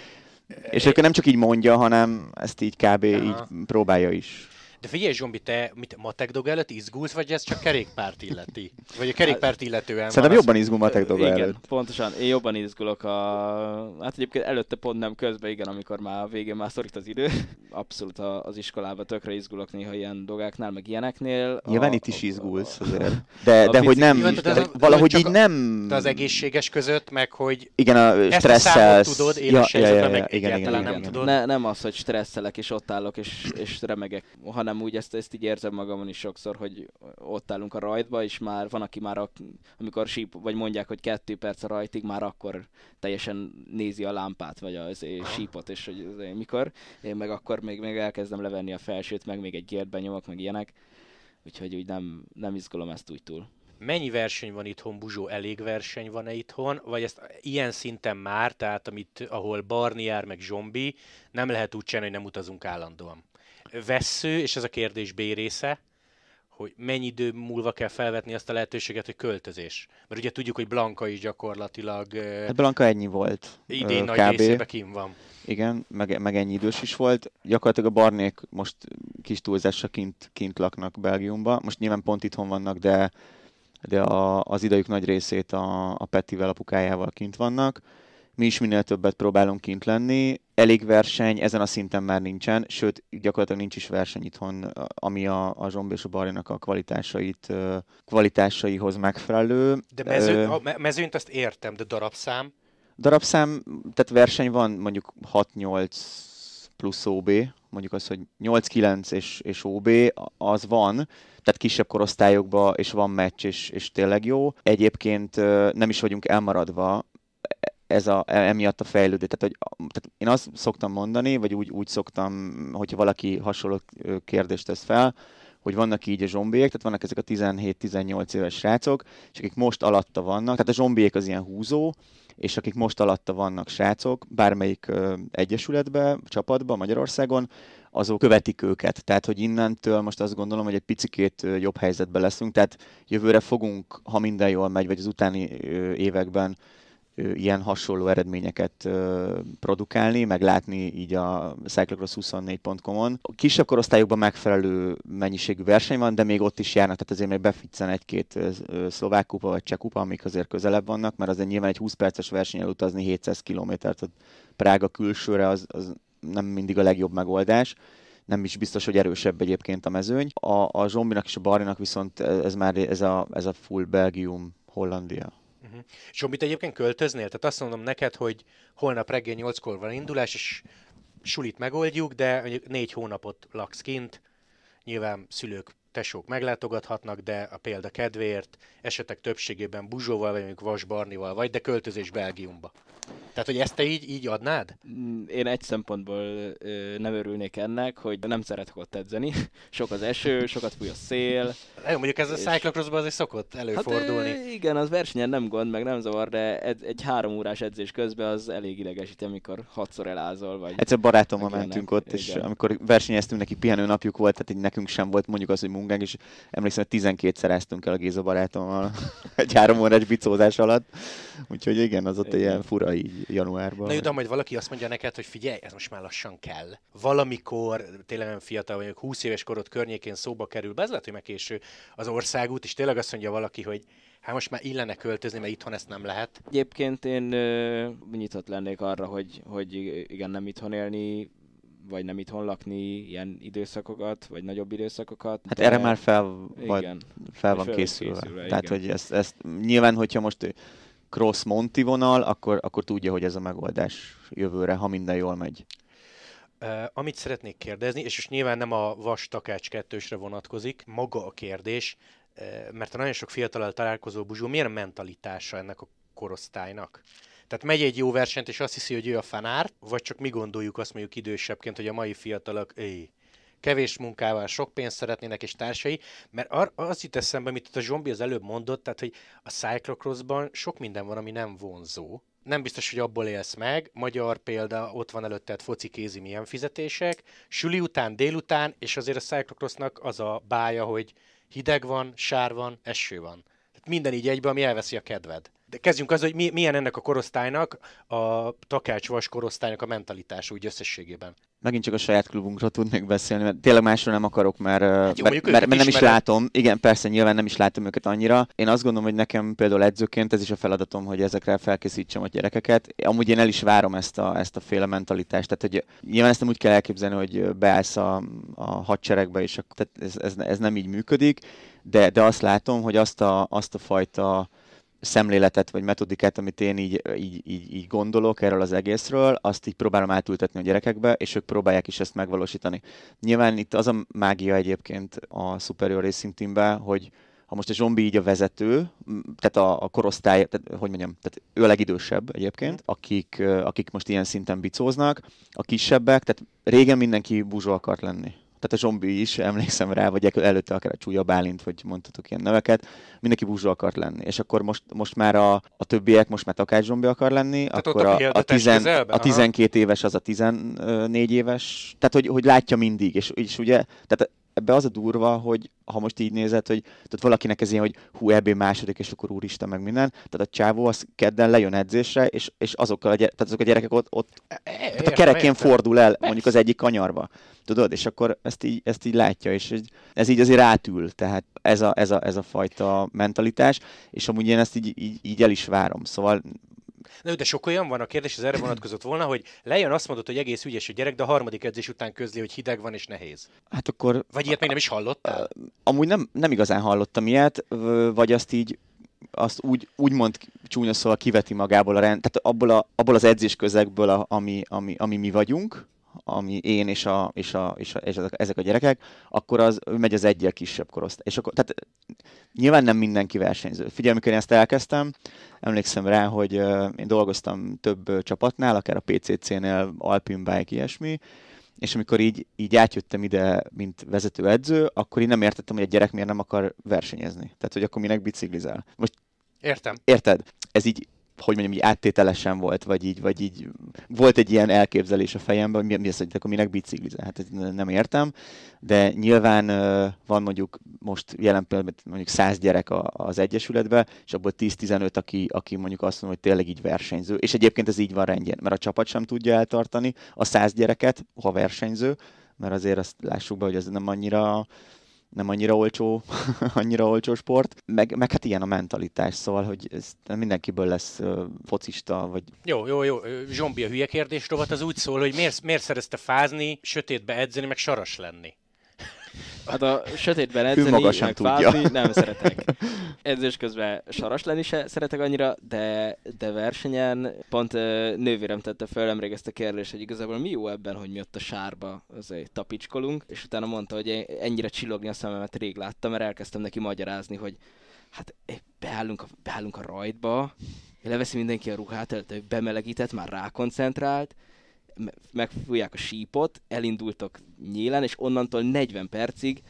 és akkor nem csak így mondja, hanem ezt így kb. Aha. így próbálja is. De figyelj, Zsombi, te mit, matek dog előtt izgulsz, vagy ez csak kerékpárt illeti? Vagy a kerékpárt illetően Szerintem van, jobban izgul matek dog igen, pontosan. Én jobban izgulok a... Hát egyébként előtte pont nem közben, igen, amikor már a végén már szorít az idő. Abszolút az iskolába tökre izgulok néha ilyen dogáknál, meg ilyeneknél. Nyilván a, itt is izgulsz azért. De, de hogy nem, jó, de az, valahogy így nem... Az egészséges között, meg hogy igen, a stresszel. tudod, ja, ja, ja, ja, ja, meg igen, igen, igen, nem igen. tudod. Ne, nem az, hogy stresszelek és ott állok és, és remegek, hanem amúgy ezt, ezt így érzem magamon is sokszor, hogy ott állunk a rajtba, és már van, aki már, a, amikor síp, vagy mondják, hogy kettő perc a rajtig, már akkor teljesen nézi a lámpát, vagy a sípot, és hogy az, mikor. Én meg akkor még, még elkezdem levenni a felsőt, meg még egy gért benyomok, meg ilyenek. Úgyhogy úgy nem, nem izgulom ezt úgy túl. Mennyi verseny van itthon, Buzsó? Elég verseny van-e itthon? Vagy ezt ilyen szinten már, tehát amit, ahol barniár meg Zsombi, nem lehet úgy csinálni, hogy nem utazunk állandóan? vessző, és ez a kérdés B része, hogy mennyi idő múlva kell felvetni azt a lehetőséget, hogy költözés. Mert ugye tudjuk, hogy Blanka is gyakorlatilag... Hát Blanka ennyi volt. Idén kb. nagy részében kim van. Igen, meg, meg ennyi idős is volt. Gyakorlatilag a Barnék most kis túlzásra kint, kint laknak Belgiumba. Most nyilván pont itthon vannak, de, de a, az idejük nagy részét a, a Petivel, apukájával kint vannak mi is minél többet próbálunk kint lenni. Elég verseny ezen a szinten már nincsen, sőt, gyakorlatilag nincs is verseny itthon, ami a, a Zsomb és a barjának a kvalitásait, kvalitásaihoz megfelelő. De mező, a mezőnyt azt értem, de darabszám? Darabszám, tehát verseny van mondjuk 6-8 plusz OB, mondjuk az, hogy 8-9 és, és OB, az van, tehát kisebb korosztályokban, és van meccs, és, és tényleg jó. Egyébként nem is vagyunk elmaradva, ez a, e, emiatt a fejlődő. Tehát, hogy, tehát én azt szoktam mondani, vagy úgy, úgy szoktam, hogyha valaki hasonló kérdést tesz fel, hogy vannak így a zsombiek, tehát vannak ezek a 17-18 éves srácok, és akik most alatta vannak, tehát a zsombiek az ilyen húzó, és akik most alatta vannak srácok, bármelyik ö, egyesületbe, csapatba Magyarországon, azok követik őket. Tehát, hogy innentől most azt gondolom, hogy egy picikét jobb helyzetben leszünk, tehát jövőre fogunk, ha minden jól megy, vagy az utáni években ilyen hasonló eredményeket produkálni, meg látni így a cyclocross24.com-on. A kisebb korosztályokban megfelelő mennyiségű verseny van, de még ott is járnak, tehát azért még beficzen egy-két szlovák kupa vagy cseh kupa, amik azért közelebb vannak, mert azért nyilván egy 20 perces verseny utazni 700 kilométert Prága külsőre az, az nem mindig a legjobb megoldás nem is biztos, hogy erősebb egyébként a mezőny. A, a Zsombinak és a Barinak viszont ez már ez a, ez a full Belgium, Hollandia. Uh-huh. egyébként költöznél? Tehát azt mondom neked, hogy holnap reggel nyolckor van indulás, és sulit megoldjuk, de négy hónapot laksz kint, nyilván szülők tesók meglátogathatnak, de a példa kedvéért esetek többségében Buzsóval, vagy mondjuk Vas Barnival vagy, de költözés Belgiumba. Tehát, hogy ezt te így, így adnád? Mm, én egy szempontból ö, nem örülnék ennek, hogy nem szeretek ott edzeni. Sok az eső, sokat fúj a szél. Jó, mondjuk ez a és... cyclocrossban azért szokott előfordulni. Hát, ö, igen, az versenyen nem gond, meg nem zavar, de egy, egy három órás edzés közben az elég idegesít, amikor hatszor elázol. Vagy Egyszer barátommal mentünk ott, igen. és amikor versenyeztünk, neki pihenő napjuk volt, tehát így nekünk sem volt mondjuk az, hogy próbáltunk meg, és emlékszem, hogy 12 szereztünk el a Géza barátommal egy három órás bicózás alatt. Úgyhogy igen, az ott igen. ilyen fura így januárban. Na jó, majd valaki azt mondja neked, hogy figyelj, ez most már lassan kell. Valamikor, tényleg nem fiatal vagyok, 20 éves korod környékén szóba kerül be, ez lehet, hogy meg késő az országút, és tényleg azt mondja valaki, hogy hát most már illene költözni, mert itthon ezt nem lehet. Egyébként én ö, nyitott lennék arra, hogy, hogy igen, nem itthon élni vagy nem itthon lakni ilyen időszakokat, vagy nagyobb időszakokat. Hát de... erre már fel, vagy igen. fel van fel készülve. készülve. Tehát, igen. hogy ezt, ezt nyilván, hogyha most cross Monti vonal, akkor, akkor tudja, hogy ez a megoldás jövőre, ha minden jól megy. Uh, amit szeretnék kérdezni, és most nyilván nem a vas takács kettősre vonatkozik, maga a kérdés, uh, mert a nagyon sok fiatal találkozó Buzsó, milyen mentalitása ennek a korosztálynak? Tehát megy egy jó versenyt, és azt hiszi, hogy ő a fanárt, vagy csak mi gondoljuk azt mondjuk idősebbként, hogy a mai fiatalok, éj, kevés munkával sok pénzt szeretnének, és társai, mert ar- az itt eszembe, amit a Zsombi az előbb mondott, tehát, hogy a cyclocrossban sok minden van, ami nem vonzó, nem biztos, hogy abból élsz meg. Magyar példa, ott van előtted foci kézi milyen fizetések. Süli után, délután, és azért a cyclocrossnak az a bája, hogy hideg van, sár van, eső van. Tehát minden így egyben ami elveszi a kedved. De kezdjünk az, hogy mi, milyen ennek a korosztálynak, a takácsvas korosztálynak a mentalitása úgy összességében. Megint csak a saját klubunkról tudnék beszélni, mert tényleg másról nem akarok, mert, hát jó, mert, mert, mert nem ismered. is látom. Igen, persze, nyilván nem is látom őket annyira. Én azt gondolom, hogy nekem például edzőként ez is a feladatom, hogy ezekre felkészítsem a gyerekeket. Amúgy én el is várom ezt a, ezt a féle mentalitást. Tehát, hogy nyilván ezt nem úgy kell elképzelni, hogy beállsz a, a hadseregbe, és a, tehát ez, ez, ez nem így működik, de, de azt látom, hogy azt a, azt a fajta szemléletet vagy metodikát, amit én így, így, így, így gondolok erről az egészről, azt így próbálom átültetni a gyerekekbe, és ők próbálják is ezt megvalósítani. Nyilván itt az a mágia egyébként a Superior Racing Teamben, hogy ha most a zombi így a vezető, tehát a, a korosztály, tehát, hogy mondjam, tehát ő a legidősebb egyébként, akik, akik most ilyen szinten bicóznak, a kisebbek, tehát régen mindenki búzsó akart lenni tehát a zombi is, emlékszem rá, vagy előtte akár a Csúlya Bálint, vagy mondhatok ilyen neveket, mindenki búzsó akart lenni. És akkor most, most már a, a többiek, most már Takács zombi akar lenni, tehát akkor a, a, tizen, a 12 éves az a 14 éves, tehát hogy, hogy látja mindig, és, és ugye, tehát ebbe az a durva, hogy ha most így nézed, hogy tehát valakinek ez ilyen, hogy hú, EB második, és akkor úrista meg minden. Tehát a csávó az kedden lejön edzésre, és, és azokkal a, gyere, tehát azok a gyerekek ott, ott tehát a kerekén fordul el mondjuk az egyik kanyarba. Tudod, és akkor ezt így, ezt így látja, és ez így azért átül, tehát ez a, ez a, ez a fajta mentalitás, és amúgy én ezt így, így, így el is várom. Szóval Na, de sok olyan van, a kérdés az erre vonatkozott volna, hogy lejön azt mondott, hogy egész ügyes a gyerek, de a harmadik edzés után közli, hogy hideg van és nehéz. Hát akkor... Vagy ilyet még nem is hallottál? Amúgy nem, nem igazán hallottam ilyet, vagy azt így azt úgy, mond csúnya szóval kiveti magából a rend, tehát abból, a, abból az közegből a, ami, ami, ami mi vagyunk, ami én és, a, és, a, és, a, és ezek a gyerekek, akkor az megy az egyel kisebb korosztály. És akkor, tehát nyilván nem mindenki versenyző. Figyelj, amikor én ezt elkezdtem, emlékszem rá, hogy én dolgoztam több csapatnál, akár a PCC-nél, Alpine Bike, ilyesmi, és amikor így, így átjöttem ide, mint vezetőedző, akkor én nem értettem, hogy a gyerek miért nem akar versenyezni. Tehát, hogy akkor minek biciklizál. Most Értem. Érted? Ez így hogy mondjam, így áttételesen volt, vagy így, vagy így volt egy ilyen elképzelés a fejemben, hogy mi, mi az, hogy akkor minek biciklizel? Hát nem értem, de nyilván van mondjuk most jelen pillanatban mondjuk 100 gyerek az egyesületben, és abból 10-15, aki, aki mondjuk azt mondja, hogy tényleg így versenyző, és egyébként ez így van rendjén, mert a csapat sem tudja eltartani a 100 gyereket, ha versenyző, mert azért azt lássuk be, hogy ez nem annyira nem annyira olcsó, annyira olcsó sport, meg, meg hát ilyen a mentalitás, szóval, hogy ez mindenkiből lesz uh, focista, vagy... Jó, jó, jó, Zsombi a hülye kérdés, Robert, az úgy szól, hogy miért, miért szerezte fázni, sötétbe edzeni, meg saras lenni? Hát a sötétben edzeni, ő maga sem tudja. Fázni, nem szeretek. Edzés közben saras lenni se szeretek annyira, de, de versenyen pont nővérem tette fel nemrég ezt a kérdést, hogy igazából mi jó ebben, hogy mi ott a sárba azért tapicskolunk, és utána mondta, hogy én ennyire csillogni a szememet rég láttam, mert elkezdtem neki magyarázni, hogy hát beállunk a, beállunk a rajtba, leveszi mindenki a ruhát, előtt bemelegített, már rákoncentrált, megfújják a sípot, elindultok nyílen, és onnantól 40 percig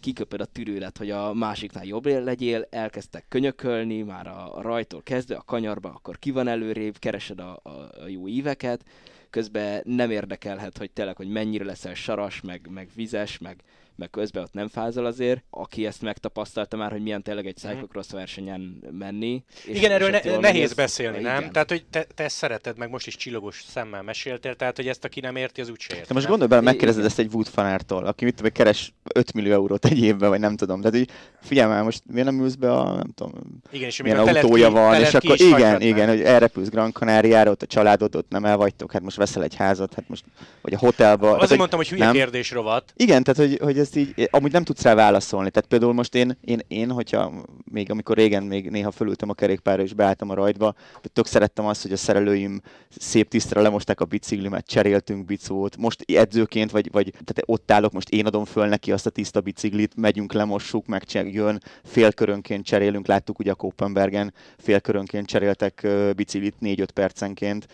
kiköpöd a tűrőlet, hogy a másiknál jobb legyél, elkezdtek könyökölni, már a, rajtól kezdve, a kanyarba, akkor ki van előrébb, keresed a, a, a jó éveket, közben nem érdekelhet, hogy tényleg, hogy mennyire leszel saras, meg, meg vizes, meg, meg közben ott nem fázol azért. Aki ezt megtapasztalta már, hogy milyen tényleg egy cyclocross mhm. versenyen menni. És igen, erről ne- nehéz ez... beszélni, nem? Igen. Tehát, hogy te, te ezt szereted, meg most is csillogos szemmel meséltél, tehát, hogy ezt aki nem érti, az úgy érti. De most gondolj bele, megkérdezed ezt egy Wood fanártól, aki mit tudom, keres 5 millió eurót egy évben, vagy nem tudom. Tehát, hogy figyelj már, most miért nem ülsz be a, nem tudom, igen, és milyen autója ki, van, és akkor igen, hát igen, hogy elrepülsz Gran Canaria, ott a családod, ott nem elvagytok, hát most veszel egy házat, hát most, vagy a hotelba. Azért mondtam, hogy hülye kérdés rovat. Igen, tehát, hogy, hogy ezt így, eh, amúgy nem tudsz rá válaszolni. Tehát például most én, én, én hogyha még amikor régen még néha fölültem a kerékpárra és beálltam a rajtba, tök szerettem azt, hogy a szerelőim szép tisztra lemosták a biciklimet, cseréltünk bicót, most edzőként, vagy, vagy tehát ott állok, most én adom föl neki azt a tiszta biciklit, megyünk, lemossuk, meg jön, félkörönként cserélünk, láttuk ugye a Kopenbergen, félkörönként cseréltek biciklit 4-5 percenként.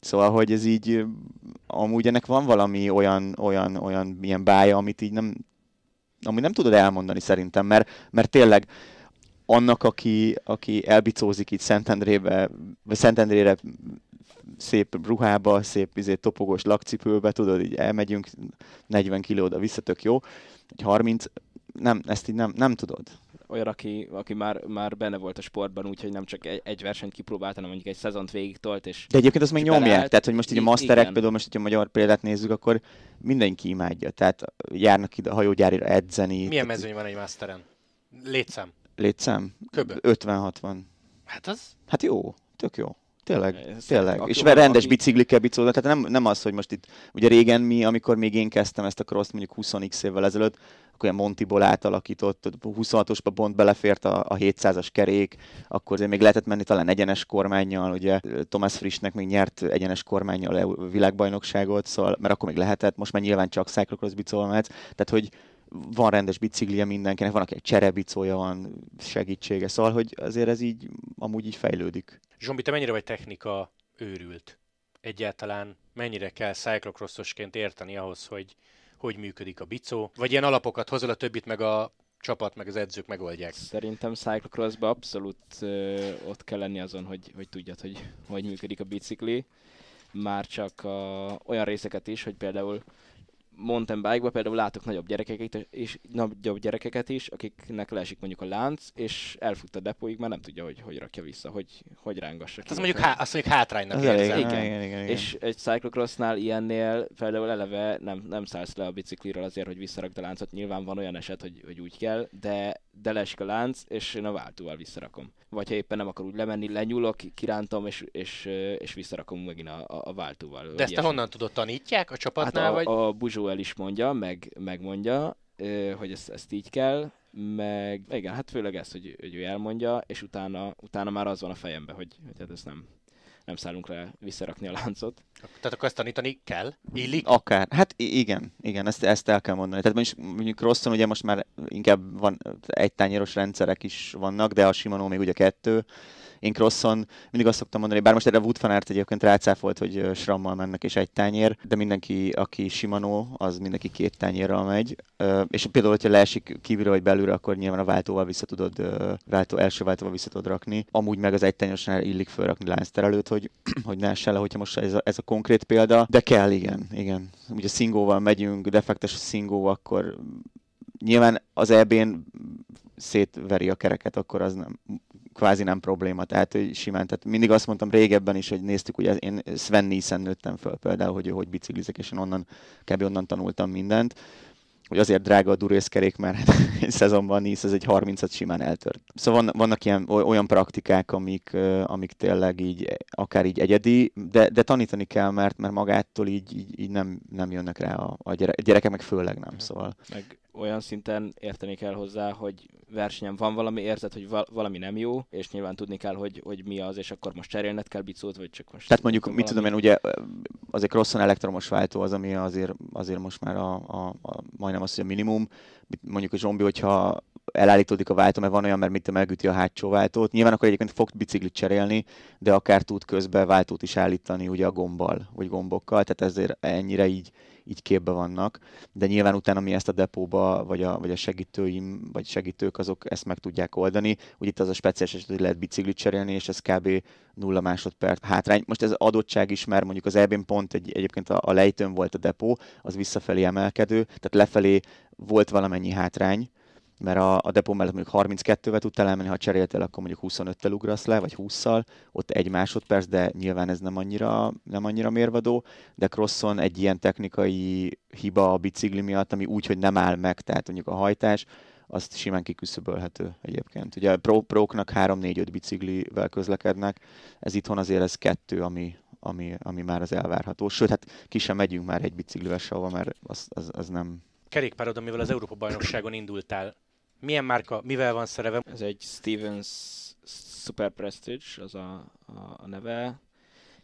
Szóval, hogy ez így, amúgy ennek van valami olyan, olyan, olyan ilyen bája, amit így nem ami nem tudod elmondani szerintem, mert, mert tényleg annak, aki, aki elbicózik itt Szentendrébe, vagy Szentendrére szép ruhába, szép izé, topogós lakcipőbe, tudod, így elmegyünk 40 kilóda visszatök jó, egy 30, nem, ezt így nem, nem tudod olyan, aki, aki már, már benne volt a sportban, úgyhogy nem csak egy, egy versenyt kipróbált, hanem mondjuk egy szezont végig tolt. És, De egyébként azt meg nyomják, tehát hogy most így a masterek, igen. például most, hogy a magyar példát nézzük, akkor mindenki imádja, tehát járnak ide a hajógyárira edzeni. Milyen tehát... mezőny van egy masteren? Létszám. Létszám? Köbben. 50-60. Hát az? Hát jó, tök jó. Tényleg, Ez tényleg. Aki, és aki, rendes aki... biciklikkel bicóda, tehát nem, nem az, hogy most itt, ugye régen mi, amikor még én kezdtem ezt a cross mondjuk 20 x évvel ezelőtt, akkor ilyen Montiból átalakított, 26-osba bont belefért a, a 700-as kerék, akkor azért még lehetett menni talán egyenes kormányjal, ugye Thomas Frischnek még nyert egyenes kormányjal a világbajnokságot, szóval, mert akkor még lehetett, most már nyilván csak cyclocross bicóval mehetsz, tehát hogy van rendes biciklije mindenkinek, van, egy cserebicója van, segítsége, szóval, hogy azért ez így amúgy így fejlődik. Zsombi, te mennyire vagy technika őrült? Egyáltalán mennyire kell cyclocrossosként érteni ahhoz, hogy hogy működik a bicó, vagy ilyen alapokat hozol, a többit meg a csapat, meg az edzők megoldják. Szerintem cyclocrossba abszolút ö, ott kell lenni azon, hogy, hogy tudjad, hogy hogy működik a bicikli. Már csak a, olyan részeket is, hogy például mountain bike-ba például látok nagyobb gyerekeket, és nagyobb gyerekeket is, akiknek leesik mondjuk a lánc, és elfut a depóig, mert nem tudja, hogy hogy rakja vissza, hogy, hogy rángassa hát ki. az mondjuk, há- azt mondjuk hátránynak az elég, igen. Igen, igen, igen, És egy cyclocrossnál ilyennél például eleve nem, nem szállsz le a bicikliről azért, hogy visszarakd a láncot. Nyilván van olyan eset, hogy, hogy úgy kell, de, de leesik a lánc, és én a váltóval visszarakom. Vagy ha éppen nem akar úgy lemenni, lenyúlok, kirántom, és, és, és visszarakom megint a, a, a váltóval. De ezt te honnan tudod, tanítják a csapatnál? Hát a, vagy? a buzsó el is mondja, meg, megmondja, hogy ezt, ezt így kell, meg igen, hát főleg ez, hogy, hogy ő elmondja, és utána, utána már az van a fejemben, hogy, hogy hát ez nem, nem szállunk le visszarakni a láncot. Tehát akkor ezt tanítani kell? Illik? Akár. Hát igen, igen, ezt, ezt el kell mondani. Tehát mondjuk, mondjuk rosszon ugye most már inkább van egy tányéros rendszerek is vannak, de a Shimano még ugye kettő, én Crosson mindig azt szoktam mondani, bár most erre Wood van egyébként rácáfolt, hogy Srammal mennek és egy tányér, de mindenki, aki Shimano, az mindenki két tányérral megy. És például, hogyha leesik kívülről vagy belülről, akkor nyilván a váltóval vissza tudod, váltó, első váltóval vissza tudod rakni. Amúgy meg az egytányosnál illik fölrakni előtt, hogy, hogy ne essen le, hogyha most ez a, ez a konkrét példa. De kell, igen, igen. Ugye szingóval megyünk, defektes a szingó, akkor nyilván az EB-n szétveri a kereket, akkor az nem kvázi nem probléma, tehát hogy simán, tehát mindig azt mondtam régebben is, hogy néztük, ugye én Sven Nissen nőttem föl például, hogy ő hogy biciklizek, és én onnan, kb. onnan tanultam mindent, hogy azért drága a durészkerék, mert egy szezonban Nice ez egy 30-at simán eltört. Szóval van, vannak ilyen, olyan praktikák, amik, amik tényleg így, akár így egyedi, de, de tanítani kell, mert, mert magától így, így, így nem, nem jönnek rá a, a gyerekek, meg főleg nem, mhm. szóval. Meg olyan szinten érteni kell hozzá, hogy versenyen van valami, érzet, hogy valami nem jó, és nyilván tudni kell, hogy, hogy mi az, és akkor most cserélned kell bicót, vagy csak most... Tehát mondjuk, mit tudom én, ugye azért rosszan elektromos váltó az, ami azért, azért most már a, a, a majdnem az, hogy a minimum. Mondjuk a zombi, hogyha elállítódik a váltó, mert van olyan, mert mit te megüti a hátsó váltót. Nyilván akkor egyébként fog biciklit cserélni, de akár tud közben váltót is állítani ugye a gombbal, vagy gombokkal, tehát ezért ennyire így így képbe vannak, de nyilván utána mi ezt a depóba, vagy a, vagy a segítőim, vagy segítők azok ezt meg tudják oldani. Úgy itt az a speciális eset, hogy lehet biciklit cserélni, és ez kb. nulla másodperc hátrány. Most ez adottság is, mert mondjuk az ebén pont egy, egyébként a, a lejtőn volt a depó, az visszafelé emelkedő, tehát lefelé volt valamennyi hátrány, mert a, a depó mellett mondjuk 32-vel tudtál elmenni, ha cseréltél, akkor mondjuk 25-tel ugrasz le, vagy 20-szal, ott egy másodperc, de nyilván ez nem annyira, nem annyira mérvadó, de crosson egy ilyen technikai hiba a bicikli miatt, ami úgy, hogy nem áll meg, tehát mondjuk a hajtás, azt simán kiküszöbölhető egyébként. Ugye a pro, próknak 3-4-5 biciklivel közlekednek, ez itthon azért ez kettő, ami, ami, ami már az elvárható. Sőt, hát ki sem megyünk már egy biciklivel sehova, mert az, az, az nem... Kerékpárod, amivel az Európa-bajnokságon indultál, milyen márka, mivel van szereve? Ez egy Stevens Super Prestige, az a, a, a neve.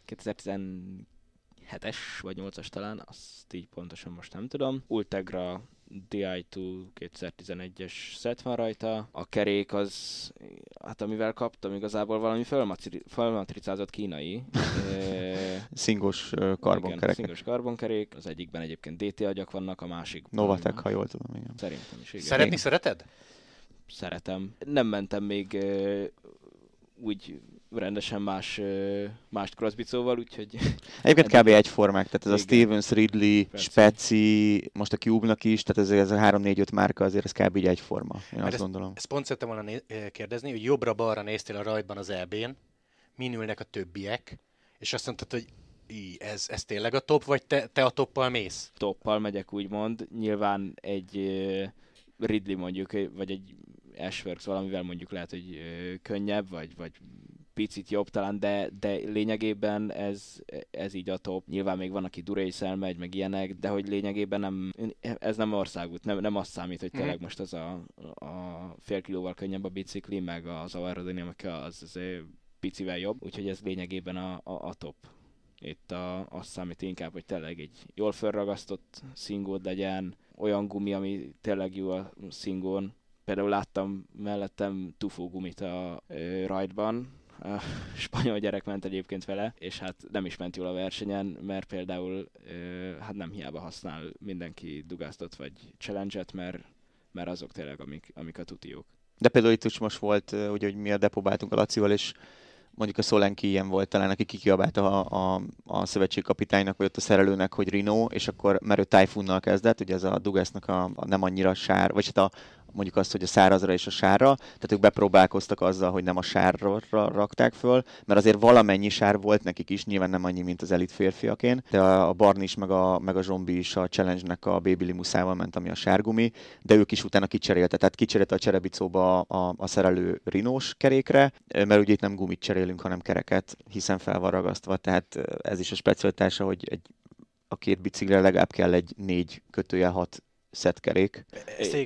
2017-es vagy 8-as talán, azt így pontosan most nem tudom. Ultegra DI2 2011-es szett van rajta, a kerék az, hát amivel kaptam igazából valami fölmatricázott kínai. Eh, szingos karbonkerék. Szingos karbonkerék, az egyikben egyébként DT agyak vannak, a másik. Novatek, ha jól tudom, igen. Szerintem is, igen. Szeretni Én... szereted? Szeretem. Nem mentem még eh, úgy rendesen más, más crossbicóval, úgyhogy... Egyébként kb. egyformák, tehát ez igen. a Stevens, Ridley, Speci. most a Cube-nak is, tehát ez, ez a 3-4-5 márka azért ez kb. egy egyforma, én Mert azt ezt, gondolom. Ezt pont szerettem volna kérdezni, hogy jobbra-balra néztél a rajtban az EB-n, minülnek a többiek, és azt mondtad, hogy í, ez, ez tényleg a top, vagy te, te a toppal mész? Toppal megyek, úgymond. Nyilván egy Ridley mondjuk, vagy egy Ashworks valamivel mondjuk lehet, hogy könnyebb, vagy, vagy picit jobb talán, de, de lényegében ez, ez így a top. Nyilván még van, aki Durész elmegy, meg ilyenek, de hogy lényegében nem, ez nem országút, nem, nem azt számít, hogy mhm. tényleg most az a, a fél kilóval könnyebb a bicikli, meg az aerodinamika az, az picivel jobb, úgyhogy ez lényegében a, a, a top itt a, azt számít inkább, hogy tényleg egy jól felragasztott szingód legyen, olyan gumi, ami tényleg jó a szingón. Például láttam mellettem tufó gumit a ö, rajtban, spanyol gyerek ment egyébként vele, és hát nem is ment jól a versenyen, mert például hát nem hiába használ mindenki dugáztat vagy challenge-et, mert, mert azok tényleg, amik, amik a tutiók. De például itt is most volt, ugye, hogy mi a depobáltunk a Lacival, és mondjuk a Solenki ilyen volt talán, aki kikiabált a, a, a szövetségkapitánynak, vagy ott a szerelőnek, hogy Rino, és akkor merő tájfunnal kezdett, ugye ez a Dugásznak a, a nem annyira sár, vagy hát a, mondjuk azt, hogy a szárazra és a sárra, tehát ők bepróbálkoztak azzal, hogy nem a sárra rakták föl, mert azért valamennyi sár volt nekik is, nyilván nem annyi, mint az elit férfiakén, de a Barnis meg a, meg a Zsombi is a Challenge-nek a Baby Limuszával ment, ami a sárgumi, de ők is utána kicserélte, tehát kicserélte a cserebicóba a, a szerelő rinós kerékre, mert ugye itt nem gumit cserélünk, hanem kereket, hiszen fel van ragasztva, tehát ez is a specialitása, hogy egy a két biciklire legalább kell egy négy kötője hat szetkerék.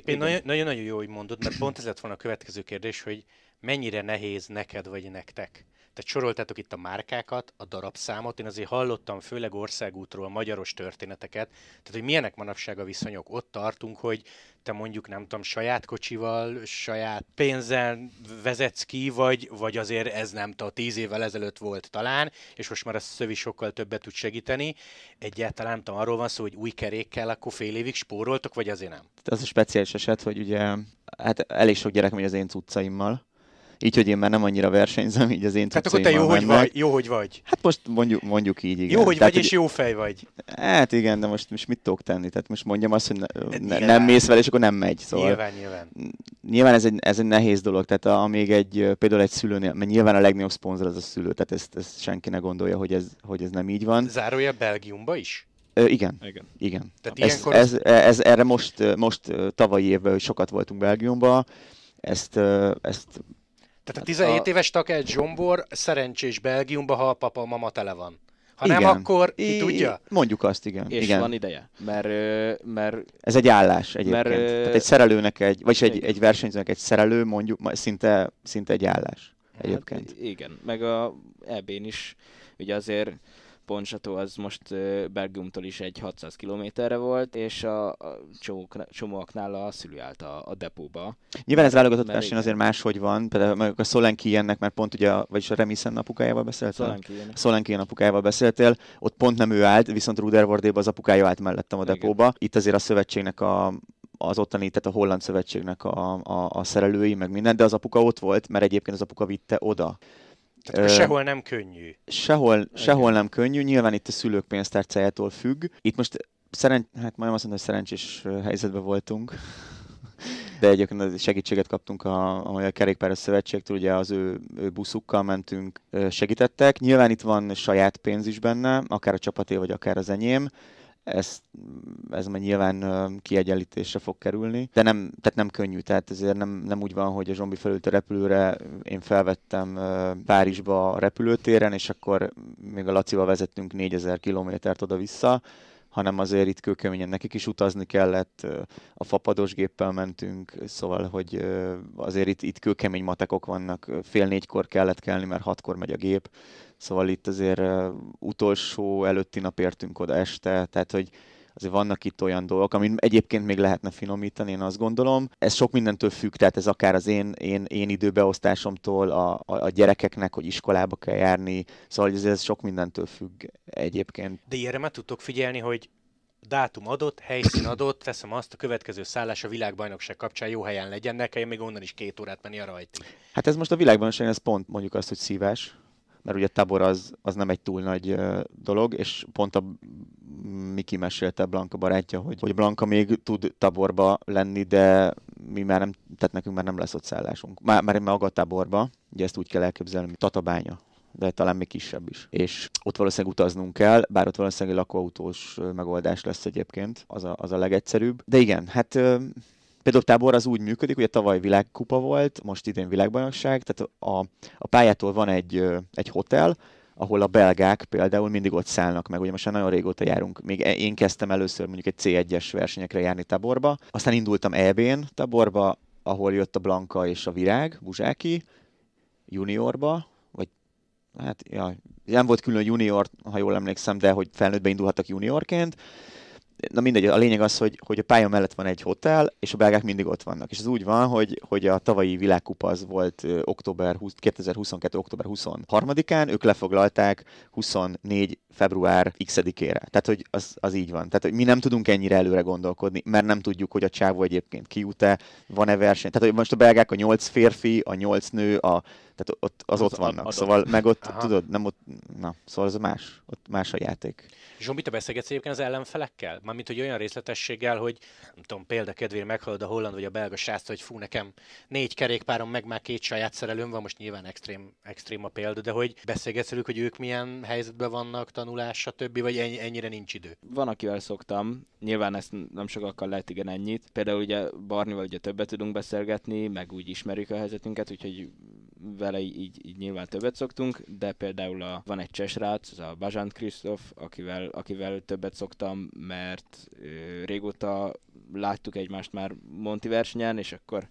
nagyon-nagyon jó, hogy mondod, mert pont ez lett volna a következő kérdés, hogy mennyire nehéz neked vagy nektek tehát soroltátok itt a márkákat, a darabszámot, én azért hallottam főleg országútról magyaros történeteket, tehát hogy milyenek manapság a viszonyok. Ott tartunk, hogy te mondjuk nem tudom, saját kocsival, saját pénzzel vezetsz ki, vagy, vagy azért ez nem tudom, tíz évvel ezelőtt volt talán, és most már a szövi sokkal többet tud segíteni. Egyáltalán nem tudom, arról van szó, hogy új kerékkel akkor fél évig spóroltok, vagy azért nem? Az a speciális eset, hogy ugye hát elég sok gyerek megy az én cuccaimmal, így, hogy én már nem annyira versenyzem, így az én Tehát akkor te jó, hogy vagy, jó, hogy vagy. Hát most mondjuk, mondjuk így, igen. Jó, hogy tehát, vagy, és jó fej vagy. Hát igen, de most, most mit tudok tenni? Tehát most mondjam azt, hogy ne, ne, nem mész vele, és akkor nem megy. Szóval, nyilván, nyilván. Nyilván ez egy, ez egy nehéz dolog, tehát a, amíg egy, például egy szülőnél, mert nyilván a legnagyobb szponzor az a szülő, tehát ezt, ezt senki ne gondolja, hogy ez, hogy ez nem így van. Zárója Belgiumba is? Ö, igen. igen. igen. Tehát ez, ilyenkor... ez, ez, ez, erre most, most tavalyi évben sokat voltunk Belgiumban, ezt, ezt tehát a 17 hát a... éves Takács Zsombor szerencsés Belgiumba, ha a papa, mama tele van. Ha igen. nem, akkor ki I, tudja? Mondjuk azt, igen. És igen. van ideje. Mert, mert... Ez egy állás egyébként. Mert, Tehát egy szerelőnek, egy, vagyis egy, egy versenyzőnek egy szerelő mondjuk szinte, szinte egy állás hát egyébként. Hát, igen, meg a EB-n is ugye azért Ponsato az most Belgiumtól is egy 600 kilométerre volt, és a, a csomóaknál a szülő állt a, a depóba. Nyilván ez válogatott verseny azért máshogy van, például a Solenki ilyennek, mert pont ugye, vagyis a Remisen apukájával beszéltél? Solenki, Solenki apukájával beszéltél, ott pont nem ő állt, viszont Rudervordéba az apukája állt mellettem a depóba. Igen. Itt azért a szövetségnek a az ottani, tehát a Holland Szövetségnek a, a, a szerelői, meg minden, de az apuka ott volt, mert egyébként az apuka vitte oda tehát sehol nem könnyű. Sehol, sehol nem könnyű, nyilván itt a szülők pénztárcájától függ. Itt most szerencs, hát majdnem azt mondom, hogy szerencsés helyzetben voltunk de egyébként segítséget kaptunk a, a Magyar Kerékpáros Szövetségtől, ugye az ő, ő buszukkal mentünk, segítettek. Nyilván itt van saját pénz is benne, akár a csapaté, vagy akár az enyém ez, ez majd nyilván kiegyenlítésre fog kerülni, de nem, tehát nem könnyű, tehát ezért nem, nem úgy van, hogy a zombi felült a repülőre, én felvettem Párizsba a repülőtéren, és akkor még a Lacival vezettünk 4000 kilométert oda-vissza, hanem azért itt kőkeményen nekik is utazni kellett, a fapados géppel mentünk, szóval, hogy azért itt, itt kőkemény matekok vannak, fél négykor kellett kelni, mert hatkor megy a gép, Szóval itt azért utolsó előtti nap értünk oda este, tehát hogy azért vannak itt olyan dolgok, amin egyébként még lehetne finomítani, én azt gondolom. Ez sok mindentől függ, tehát ez akár az én, én, én időbeosztásomtól, a, a, a gyerekeknek, hogy iskolába kell járni, szóval ez, ez sok mindentől függ egyébként. De ilyenre meg tudtok figyelni, hogy dátum adott, helyszín adott, teszem azt, a következő szállás a világbajnokság kapcsán jó helyen legyen, ne kelljen még onnan is két órát menni a rajt. Hát ez most a világbajnokság, ez pont mondjuk azt, hogy szívás, mert ugye Tabor az, az nem egy túl nagy dolog, és pont a Miki mesélte Blanka barátja, hogy, hogy Blanka még tud Taborba lenni, de mi már nem, tehát nekünk már nem lesz ott szállásunk. Már, már maga Taborba, ugye ezt úgy kell elképzelni, mint Tatabánya de talán még kisebb is. És ott valószínűleg utaznunk kell, bár ott valószínűleg lakóautós megoldás lesz egyébként, az a, az a legegyszerűbb. De igen, hát például tábor az úgy működik, hogy a tavaly világkupa volt, most idén világbajnokság, tehát a, a pályától van egy, egy hotel, ahol a belgák például mindig ott szállnak meg. Ugye most már nagyon régóta járunk. Még e, én kezdtem először mondjuk egy C1-es versenyekre járni Taborba, aztán indultam EB-n Taborba, ahol jött a Blanka és a Virág, Buzsáki, juniorba, vagy hát ja, nem volt külön junior, ha jól emlékszem, de hogy felnőttbe indulhattak juniorként, na mindegy, a lényeg az, hogy, hogy a pálya mellett van egy hotel, és a belgák mindig ott vannak. És ez úgy van, hogy, hogy a tavalyi világkupa az volt október 20, 2022. október 23-án, ők lefoglalták 24 február x-ére. Tehát, hogy az, az így van. Tehát, hogy mi nem tudunk ennyire előre gondolkodni, mert nem tudjuk, hogy a csávó egyébként kijut-e, van-e verseny. Tehát, hogy most a belgák a nyolc férfi, a nyolc nő, a, tehát ott, az, az ott vannak. Adott. Szóval meg ott, Aha. tudod, nem ott, na, szóval az más, ott más a játék. Zsombi, te beszélgetsz egyébként az ellenfelekkel? Mármint, hogy olyan részletességgel, hogy nem tudom, kedvére meghallod a holland vagy a belga sászt, hogy fú, nekem négy kerékpárom, meg már két saját szerelőm van, most nyilván extrém, extrém a példa, de hogy beszélgetsz hogy ők milyen helyzetben vannak, tanulás, stb., vagy ennyi, ennyire nincs idő? Van, akivel szoktam, nyilván ezt nem sokakkal lehet igen ennyit. Például ugye Barnival ugye többet tudunk beszélgetni, meg úgy ismerjük a helyzetünket, úgyhogy vele így, így nyilván többet szoktunk, de például a, van egy csesrác, az a Bajant Krisztof, akivel, akivel többet szoktam, mert ö, régóta láttuk egymást már Monti versenyen, és akkor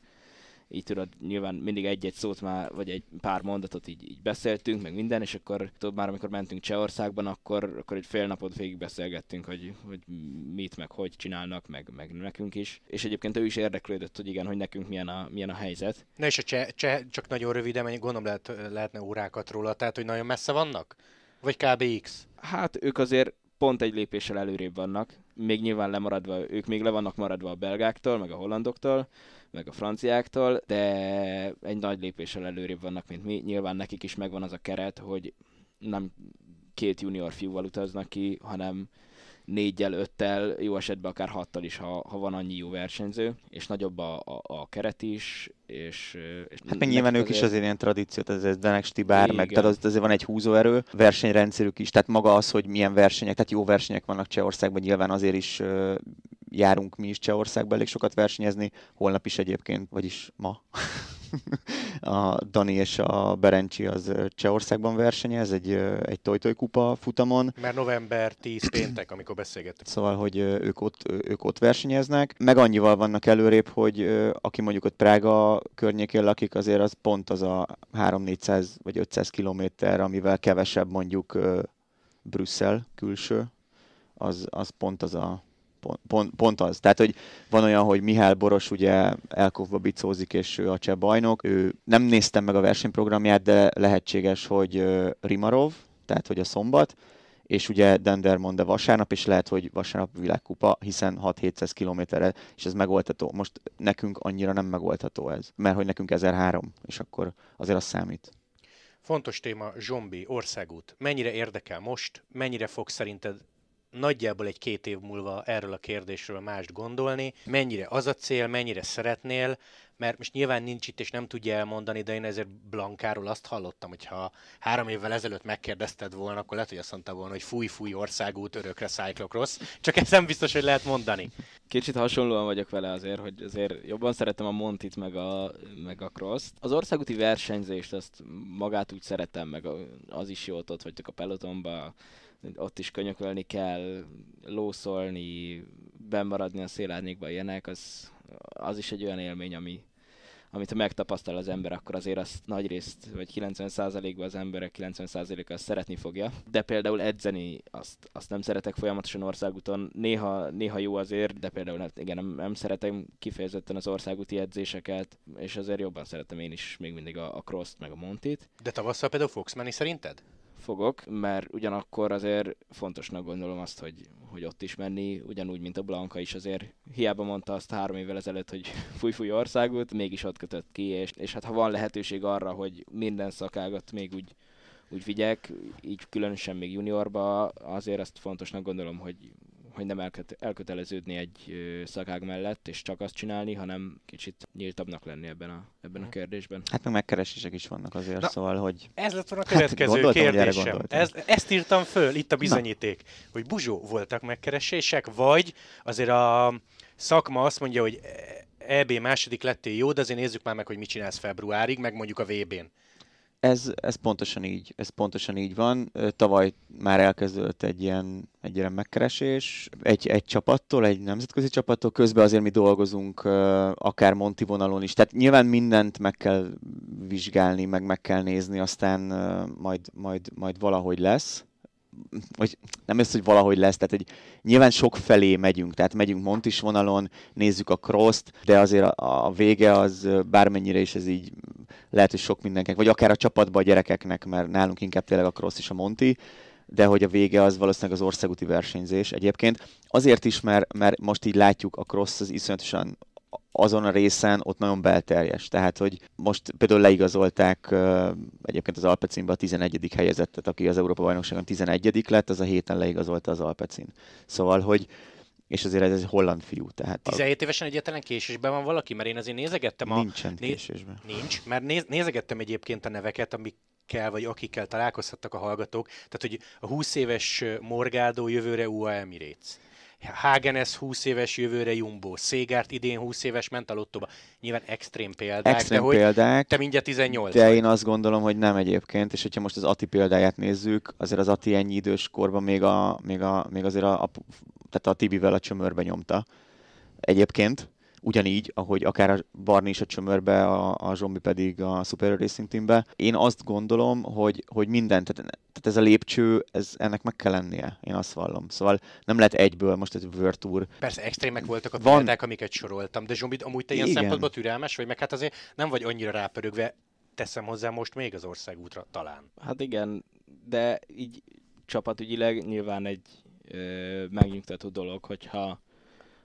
így tudod, nyilván mindig egy-egy szót már, vagy egy pár mondatot így, így beszéltünk, meg minden, és akkor tudod, már amikor mentünk Csehországban, akkor, akkor egy fél napot végig beszélgettünk, hogy, hogy mit, meg hogy csinálnak, meg, meg nekünk is. És egyébként ő is érdeklődött, hogy igen, hogy nekünk milyen a, milyen a helyzet. Na és a cseh, cseh csak nagyon röviden, gondolom lehet, lehetne órákat róla, tehát hogy nagyon messze vannak? Vagy KBX? Hát ők azért pont egy lépéssel előrébb vannak, még nyilván lemaradva, ők még le vannak maradva a belgáktól, meg a hollandoktól, meg a franciáktól, de egy nagy lépéssel előrébb vannak, mint mi. Nyilván nekik is megvan az a keret, hogy nem két junior fiúval utaznak ki, hanem négyel, öttel, jó esetben akár hattal is, ha, ha van annyi jó versenyző, és nagyobb a, a, a keret is, és... és hát meg nyilván ők azért... is azért ilyen tradíciót, ez, ez Benek Stibár, meg tehát azért van egy húzóerő, versenyrendszerük is, tehát maga az, hogy milyen versenyek, tehát jó versenyek vannak Csehországban, nyilván azért is járunk mi is Csehországba, elég sokat versenyezni, holnap is egyébként, vagyis ma. a Dani és a Berencsi az Csehországban versenyez, egy, egy Tojtoj kupa futamon. Mert november 10 péntek, amikor beszélgettünk. Szóval, hogy ők ott, ők ott versenyeznek. Meg annyival vannak előrébb, hogy aki mondjuk ott Prága környékén lakik, azért az pont az a 3-400 vagy 500 kilométer, amivel kevesebb mondjuk Brüsszel külső, az, az pont az a pont, pont, pont az. Tehát, hogy van olyan, hogy Mihály Boros ugye Elkovba bicózik, és ő a cseh bajnok. Ő nem néztem meg a versenyprogramját, de lehetséges, hogy Rimarov, tehát hogy a szombat, és ugye Dendermonde vasárnap, és lehet, hogy vasárnap világkupa, hiszen 6-700 kilométerre, és ez megoldható. Most nekünk annyira nem megoldható ez, mert hogy nekünk 1003, és akkor azért az számít. Fontos téma, Zsombi, országút. Mennyire érdekel most, mennyire fog szerinted nagyjából egy két év múlva erről a kérdésről mást gondolni, mennyire az a cél, mennyire szeretnél, mert most nyilván nincs itt, és nem tudja elmondani, de én ezért Blankáról azt hallottam, hogy ha három évvel ezelőtt megkérdezted volna, akkor lehet, hogy azt mondta volna, hogy fúj, fúj országút, örökre rossz. csak ezt nem biztos, hogy lehet mondani. Kicsit hasonlóan vagyok vele azért, hogy azért jobban szeretem a Montit meg a, meg a cross-t. Az országúti versenyzést azt magát úgy szeretem, meg az is jó ott vagyok a pelotonba, ott is könyökölni kell, lószolni, bemaradni a szélárnyékba ilyenek, az, az is egy olyan élmény, ami, amit ha megtapasztal az ember, akkor azért azt nagy részt, vagy 90%-ban az emberek 90%-a azt szeretni fogja. De például edzeni, azt, azt nem szeretek folyamatosan országúton. Néha, néha jó azért, de például hát igen, nem, nem szeretem kifejezetten az országúti edzéseket, és azért jobban szeretem én is még mindig a, a cross-t, meg a montit. De tavasszal például fogsz menni szerinted? fogok, mert ugyanakkor azért fontosnak gondolom azt, hogy, hogy ott is menni, ugyanúgy, mint a Blanka is azért hiába mondta azt három évvel ezelőtt, hogy fúj-fúj országút, mégis ott kötött ki, és, és hát ha van lehetőség arra, hogy minden szakágat még úgy úgy vigyek, így különösen még juniorba, azért azt fontosnak gondolom, hogy hogy nem elköteleződni egy szakág mellett, és csak azt csinálni, hanem kicsit nyíltabbnak lenni ebben a, ebben a mm. kérdésben. Hát meg megkeresések is vannak azért, Na, szóval, hogy... Ez lett volna a hát, következő hát, kérdésem. Ez, ezt írtam föl, itt a bizonyíték, Na. hogy Buzsó voltak megkeresések, vagy azért a szakma azt mondja, hogy EB második lettél jó, de azért nézzük már meg, hogy mit csinálsz februárig, meg mondjuk a VB-n. Ez, ez, pontosan így, ez pontosan így van. Tavaly már elkezdődött egy ilyen, egy ilyen megkeresés, egy, egy csapattól, egy nemzetközi csapattól, közben azért mi dolgozunk akár Monti vonalon is. Tehát nyilván mindent meg kell vizsgálni, meg meg kell nézni, aztán majd, majd, majd valahogy lesz vagy nem ez, hogy valahogy lesz, tehát egy, nyilván sok felé megyünk, tehát megyünk Montis vonalon, nézzük a cross de azért a, a vége az bármennyire is ez így lehet, hogy sok mindenkinek, vagy akár a csapatba a gyerekeknek, mert nálunk inkább tényleg a cross és a Monti, de hogy a vége az valószínűleg az országúti versenyzés egyébként. Azért is, mert, mert most így látjuk, a cross az iszonyatosan azon a részen ott nagyon belterjes. Tehát, hogy most például leigazolták egyébként az Alpecinbe a 11. helyezettet, aki az Európa bajnokságon 11. lett, az a héten leigazolta az Alpecin. Szóval, hogy és azért ez egy holland fiú. Tehát 17 a... évesen egyetlen késésben van valaki, mert én azért nézegettem a... Nincsen né... késésben. Nincs, mert néz... nézegettem egyébként a neveket, amik kell, vagy akikkel találkozhattak a hallgatók. Tehát, hogy a 20 éves Morgádó jövőre UA Emirates. Hagenes 20 éves jövőre Jumbo, Szégárt idén 20 éves ment a lottóba. Nyilván extrém példák, extrém de hogy példák, te mindjárt 18 De vagy. én azt gondolom, hogy nem egyébként, és hogyha most az Ati példáját nézzük, azért az Ati ennyi idős korban még, a, még, a, még azért a, a tehát a Tibivel a csömörbe nyomta. Egyébként, ugyanígy, ahogy akár a Barni is a csömörbe, a, a Zsombi pedig a Super Racing Teambe. Én azt gondolom, hogy, hogy minden, tehát, tehát ez a lépcső, ez, ennek meg kell lennie, én azt vallom. Szóval nem lehet egyből most egy virtúr Persze extrémek voltak a Van... példák, amiket soroltam, de Zsombi, amúgy te ilyen Igen. szempontból türelmes vagy, meg hát azért nem vagy annyira rápörögve, teszem hozzá most még az országútra talán. Hát igen, de így csapatügyileg nyilván egy ö, megnyugtató dolog, hogyha,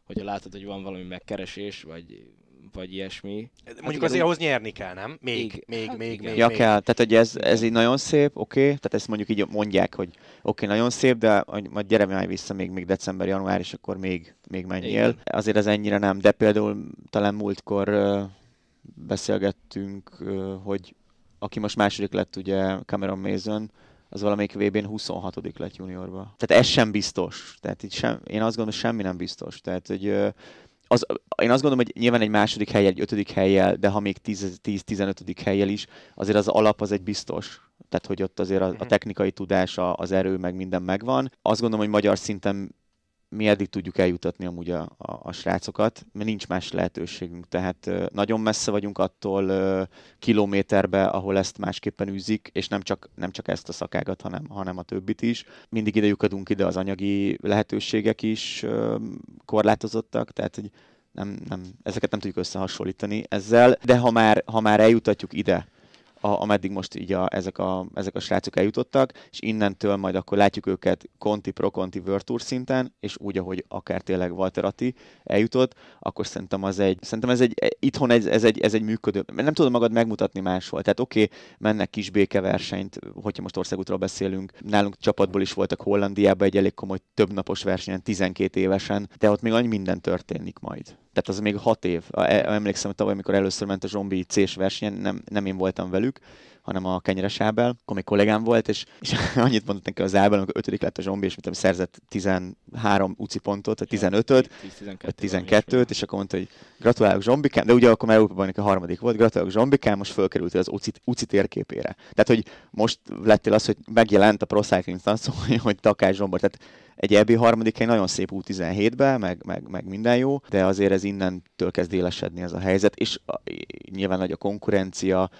hogyha látod, hogy van valami megkeresés, vagy vagy ilyesmi. Hát Mondjuk azért ahhoz nyerni kell, nem? Még, igen. még, hát, még, még. Ja, még. kell. Tehát, hogy ez, ez így nagyon szép, oké, okay. tehát ezt mondjuk így mondják, hogy oké, okay, nagyon szép, de majd gyere már vissza még, még december, január, és akkor még, még menjél. Igen. Azért ez ennyire nem, de például talán múltkor beszélgettünk, hogy aki most második lett ugye Cameron Mason, az valamelyik VB-n 26 lett juniorba. Tehát ez sem biztos. Tehát itt sem, én azt gondolom, semmi nem biztos. Tehát, hogy az, én azt gondolom, hogy nyilván egy második helyel, egy ötödik helyel, de ha még 10-15. helyel is, azért az alap az egy biztos. Tehát, hogy ott azért a, a mhm. technikai tudás, az erő, meg minden megvan. Azt gondolom, hogy magyar szinten mi eddig tudjuk eljutatni amúgy a, a, a srácokat, mert nincs más lehetőségünk, tehát nagyon messze vagyunk attól kilométerbe, ahol ezt másképpen űzik, és nem csak, nem csak ezt a szakágat, hanem, hanem a többit is. Mindig idejük adunk ide, az anyagi lehetőségek is korlátozottak, tehát hogy nem, nem, ezeket nem tudjuk összehasonlítani ezzel, de ha már, ha már eljutatjuk ide, a, ameddig most így a, ezek, a, ezek a srácok eljutottak, és innentől majd akkor látjuk őket Conti, konti Virtus szinten, és úgy, ahogy akár tényleg Walter Atti eljutott, akkor szerintem az egy, szerintem ez egy, itthon ez, ez egy, ez egy működő, nem tudod magad megmutatni máshol. Tehát oké, okay, mennek kis békeversenyt, hogyha most országútról beszélünk, nálunk csapatból is voltak Hollandiában egy elég komoly többnapos versenyen, 12 évesen, de ott még annyi minden történik majd tehát az még hat év. E- emlékszem, hogy tavaly, amikor először ment a zombi C-s versenyen, nem, nem én voltam velük, hanem a kenyeres Ábel, még kollégám volt, és, és annyit mondott nekem az Ábel, amikor ötödik lett a zombi, és mintem szerzett 13 uci pontot, vagy 15-öt, 12-t, és akkor mondta, hogy gratulálok zsombikám, de ugye akkor már Európában a harmadik volt, gratulálok zsombikám, most fölkerültél az uci, uci térképére. Tehát, hogy most lettél az, hogy megjelent a Pro Cycling hogy, hogy Takás Zsombor. Tehát egy ebbi harmadik hely nagyon szép út 17 be meg, meg, meg minden jó, de azért ez innentől kezd élesedni ez a helyzet, és a, nyilván nagy a konkurencia,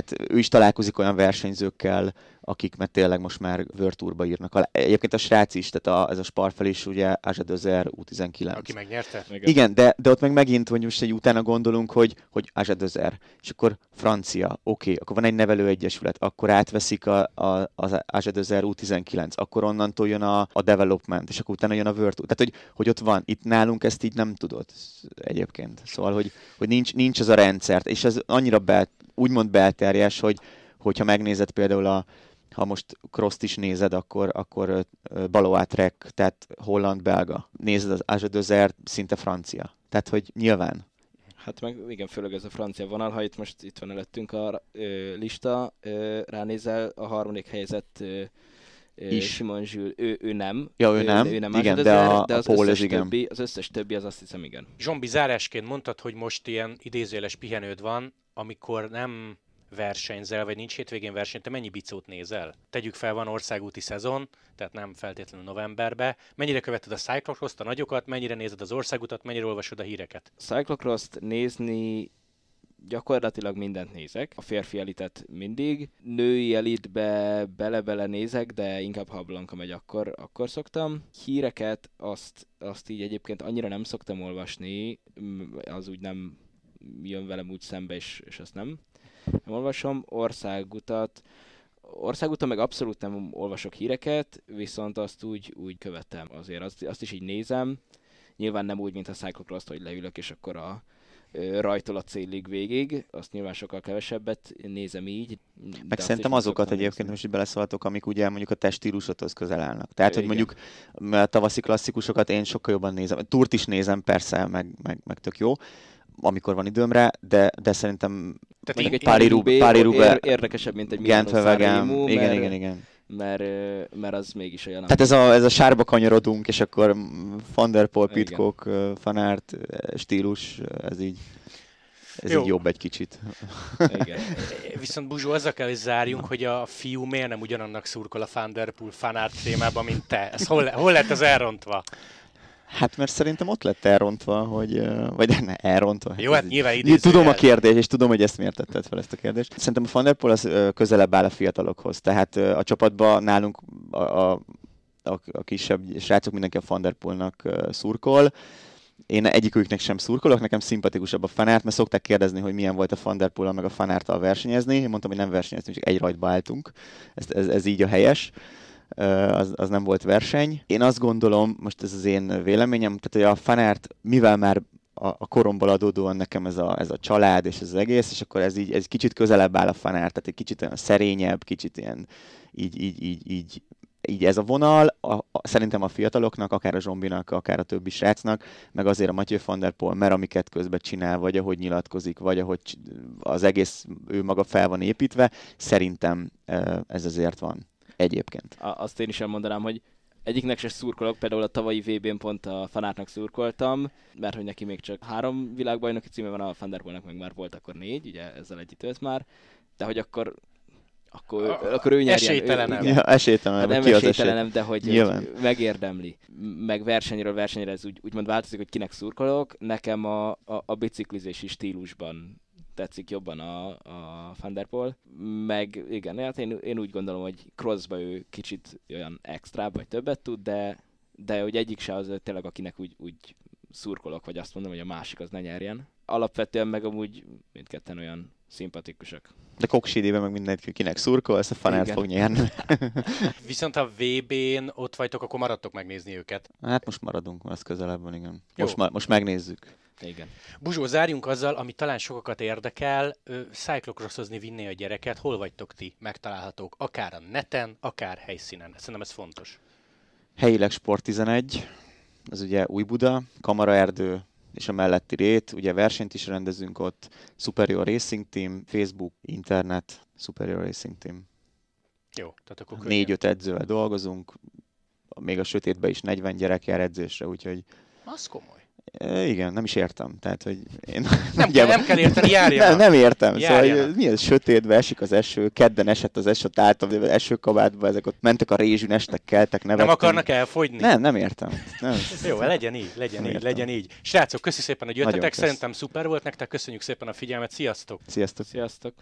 tehát ő is találkozik olyan versenyzőkkel, akik mert tényleg most már vörtúrba írnak alá. Egyébként a srác is, tehát a, ez a Sparfel is, ugye Ázsa Dözer U19. Aki megnyerte? Igen, Igen de, de ott meg megint, hogy most egy utána gondolunk, hogy, hogy Ázsa Dözer, és akkor francia, oké, okay, akkor van egy nevelőegyesület, akkor átveszik a, a, az Ázsa Dözer U19, akkor onnantól jön a, a development, és akkor utána jön a vörtúr. Tehát, hogy, hogy ott van, itt nálunk ezt így nem tudod egyébként. Szóval, hogy, hogy nincs, nincs az a rendszer, és ez annyira be, úgymond belterjes, hogy hogyha megnézed például a ha most cross is nézed, akkor, akkor Baloátrek, tehát holland-belga. Nézed az Azsadözer, szinte francia. Tehát, hogy nyilván. Hát meg igen, főleg ez a francia vonal, ha itt most itt van előttünk a ö, lista, ö, ránézel a harmadik helyzet ö, is. Simon Zsül, ő, ő nem. Ja, ő, ő nem. Ő nem igen, de, a, de az, a Paul összes igen. Többi, az összes többi az azt hiszem igen. Zsombi zárásként mondtad, hogy most ilyen idézőjeles pihenőd van, amikor nem versenyzel, vagy nincs hétvégén verseny, te mennyi bicót nézel? Tegyük fel, van országúti szezon, tehát nem feltétlenül novemberbe. Mennyire követed a cyclocross a nagyokat, mennyire nézed az országutat, mennyire olvasod a híreket? Cyclocross-t nézni gyakorlatilag mindent nézek. A férfi elitet mindig, női elitbe bele-bele nézek, de inkább ha Blanka megy, akkor, akkor szoktam. Híreket azt, azt így egyébként annyira nem szoktam olvasni, az úgy nem jön velem úgy szembe, és, és azt nem, nem olvasom. Országutat, országúton meg abszolút nem olvasok híreket, viszont azt úgy, úgy követem azért, azt, azt is így nézem. Nyilván nem úgy, mint a cyclocross hogy leülök, és akkor a rajtól a célig végig, azt nyilván sokkal kevesebbet nézem így. Meg szerintem azokat egyébként most most beleszóltok, amik ugye mondjuk a testílusodhoz közel állnak. Tehát, hogy Igen. mondjuk a tavaszi klasszikusokat én sokkal jobban nézem. Túrt is nézem persze, meg, meg, meg tök jó amikor van időmre, de, de szerintem Tehát Pári Rube, Pári Rube érdekesebb, mint egy Gent igen, igen, igen mert, mert az mégis olyan... Tehát ez a, ez a sárba kanyarodunk, és akkor Van der Poel, Pitcock, Fanart stílus, ez így... Ez Jó. így jobb egy kicsit. Igen. Viszont Buzsó, azzal kell, hogy zárjunk, hogy a fiú miért nem ugyanannak szurkol a Thunderpool fanárt témában, mint te. Ez hol, hol lett az elrontva? Hát mert szerintem ott lett elrontva, hogy, vagy ne, elrontva. Jó, hát nyilván idézőjel. Tudom a kérdést, és tudom, hogy ezt miért tetted fel ezt a kérdést. Szerintem a Van der Poel az közelebb áll a fiatalokhoz. Tehát a csapatban nálunk a, a, a, a kisebb srácok mindenki a Van der Poelnak szurkol. Én egyiküknek sem szurkolok, nekem szimpatikusabb a fanárt, mert szokták kérdezni, hogy milyen volt a fanderpool a meg a fanártal versenyezni. Én mondtam, hogy nem versenyeztünk, csak egy rajtba álltunk. Ez, ez, ez így a helyes az, az nem volt verseny. Én azt gondolom, most ez az én véleményem, tehát hogy a fanárt, mivel már a, a koromból adódóan nekem ez a, ez a család és ez az egész, és akkor ez így ez kicsit közelebb áll a fanárt, tehát egy kicsit olyan szerényebb, kicsit ilyen így, így, így, így így ez a vonal, a, a, szerintem a fiataloknak, akár a Zsombinak, akár a többi srácnak, meg azért a Matthew van der Poel, mert amiket közben csinál, vagy ahogy nyilatkozik, vagy ahogy az egész ő maga fel van építve, szerintem ez azért van. Egyébként. A, azt én is elmondanám, hogy egyiknek se szurkolok, például a tavalyi VB-n pont a fanátnak szurkoltam, mert hogy neki még csak három világbajnoki címe van, a Fanderbolnak meg már volt akkor négy, ugye ezzel együtt őt már, de hogy akkor akkor, a, akkor ő nyerjen. Esélytelenem. ja, esélytelenem. Hát nem esélytelenem, de hogy, hogy megérdemli. Meg versenyről versenyre ez úgy, úgymond változik, hogy kinek szurkolok. Nekem a, a, a biciklizési stílusban tetszik jobban a, a Van meg igen, hát én, én úgy gondolom, hogy crossba ő kicsit olyan extra vagy többet tud, de, de hogy egyik se az tényleg, akinek úgy, úgy szurkolok, vagy azt mondom, hogy a másik az ne nyerjen. Alapvetően meg amúgy mindketten olyan szimpatikusak. De koksidében meg mindenki, kinek szurkol, ezt a fanát fog nyerni. Viszont ha VB-n ott vagytok, akkor maradtok megnézni őket. Hát most maradunk, az közelebb van, igen. Most, ma- most megnézzük. Igen. Buzsó, zárjunk azzal, ami talán sokakat érdekel. Cyclocrossozni vinné a gyereket. Hol vagytok ti megtalálhatók? Akár a neten, akár helyszínen. Hát szerintem ez fontos. Helyileg Sport 11, ez ugye Újbuda, Kamaraerdő, és a melletti rét. Ugye versenyt is rendezünk ott, Superior Racing Team, Facebook, internet, Superior Racing Team. Jó, tehát akkor Négy-öt edzővel dolgozunk, még a sötétben is 40 gyerek jár edzésre, úgyhogy... Az komoly. Igen, nem is értem. Tehát, hogy én nem, kell, nem kell érteni, járjanak. Nem, nem értem. Járjanak. Szóval hogy milyen ez, sötétbe esik az eső, kedden esett az eső, ott álltam esőkabátba, ezek ott mentek a rézsűn, estek, keltek, nevettek. Nem akarnak elfogyni? Nem, nem értem. Nem. Jó, legyen így, legyen nem így, értem. legyen így. Srácok, köszi szépen, hogy jöttetek, Nagyon szerintem kösz. szuper volt nektek, köszönjük szépen a figyelmet, sziasztok! Sziasztok! Sziasztok!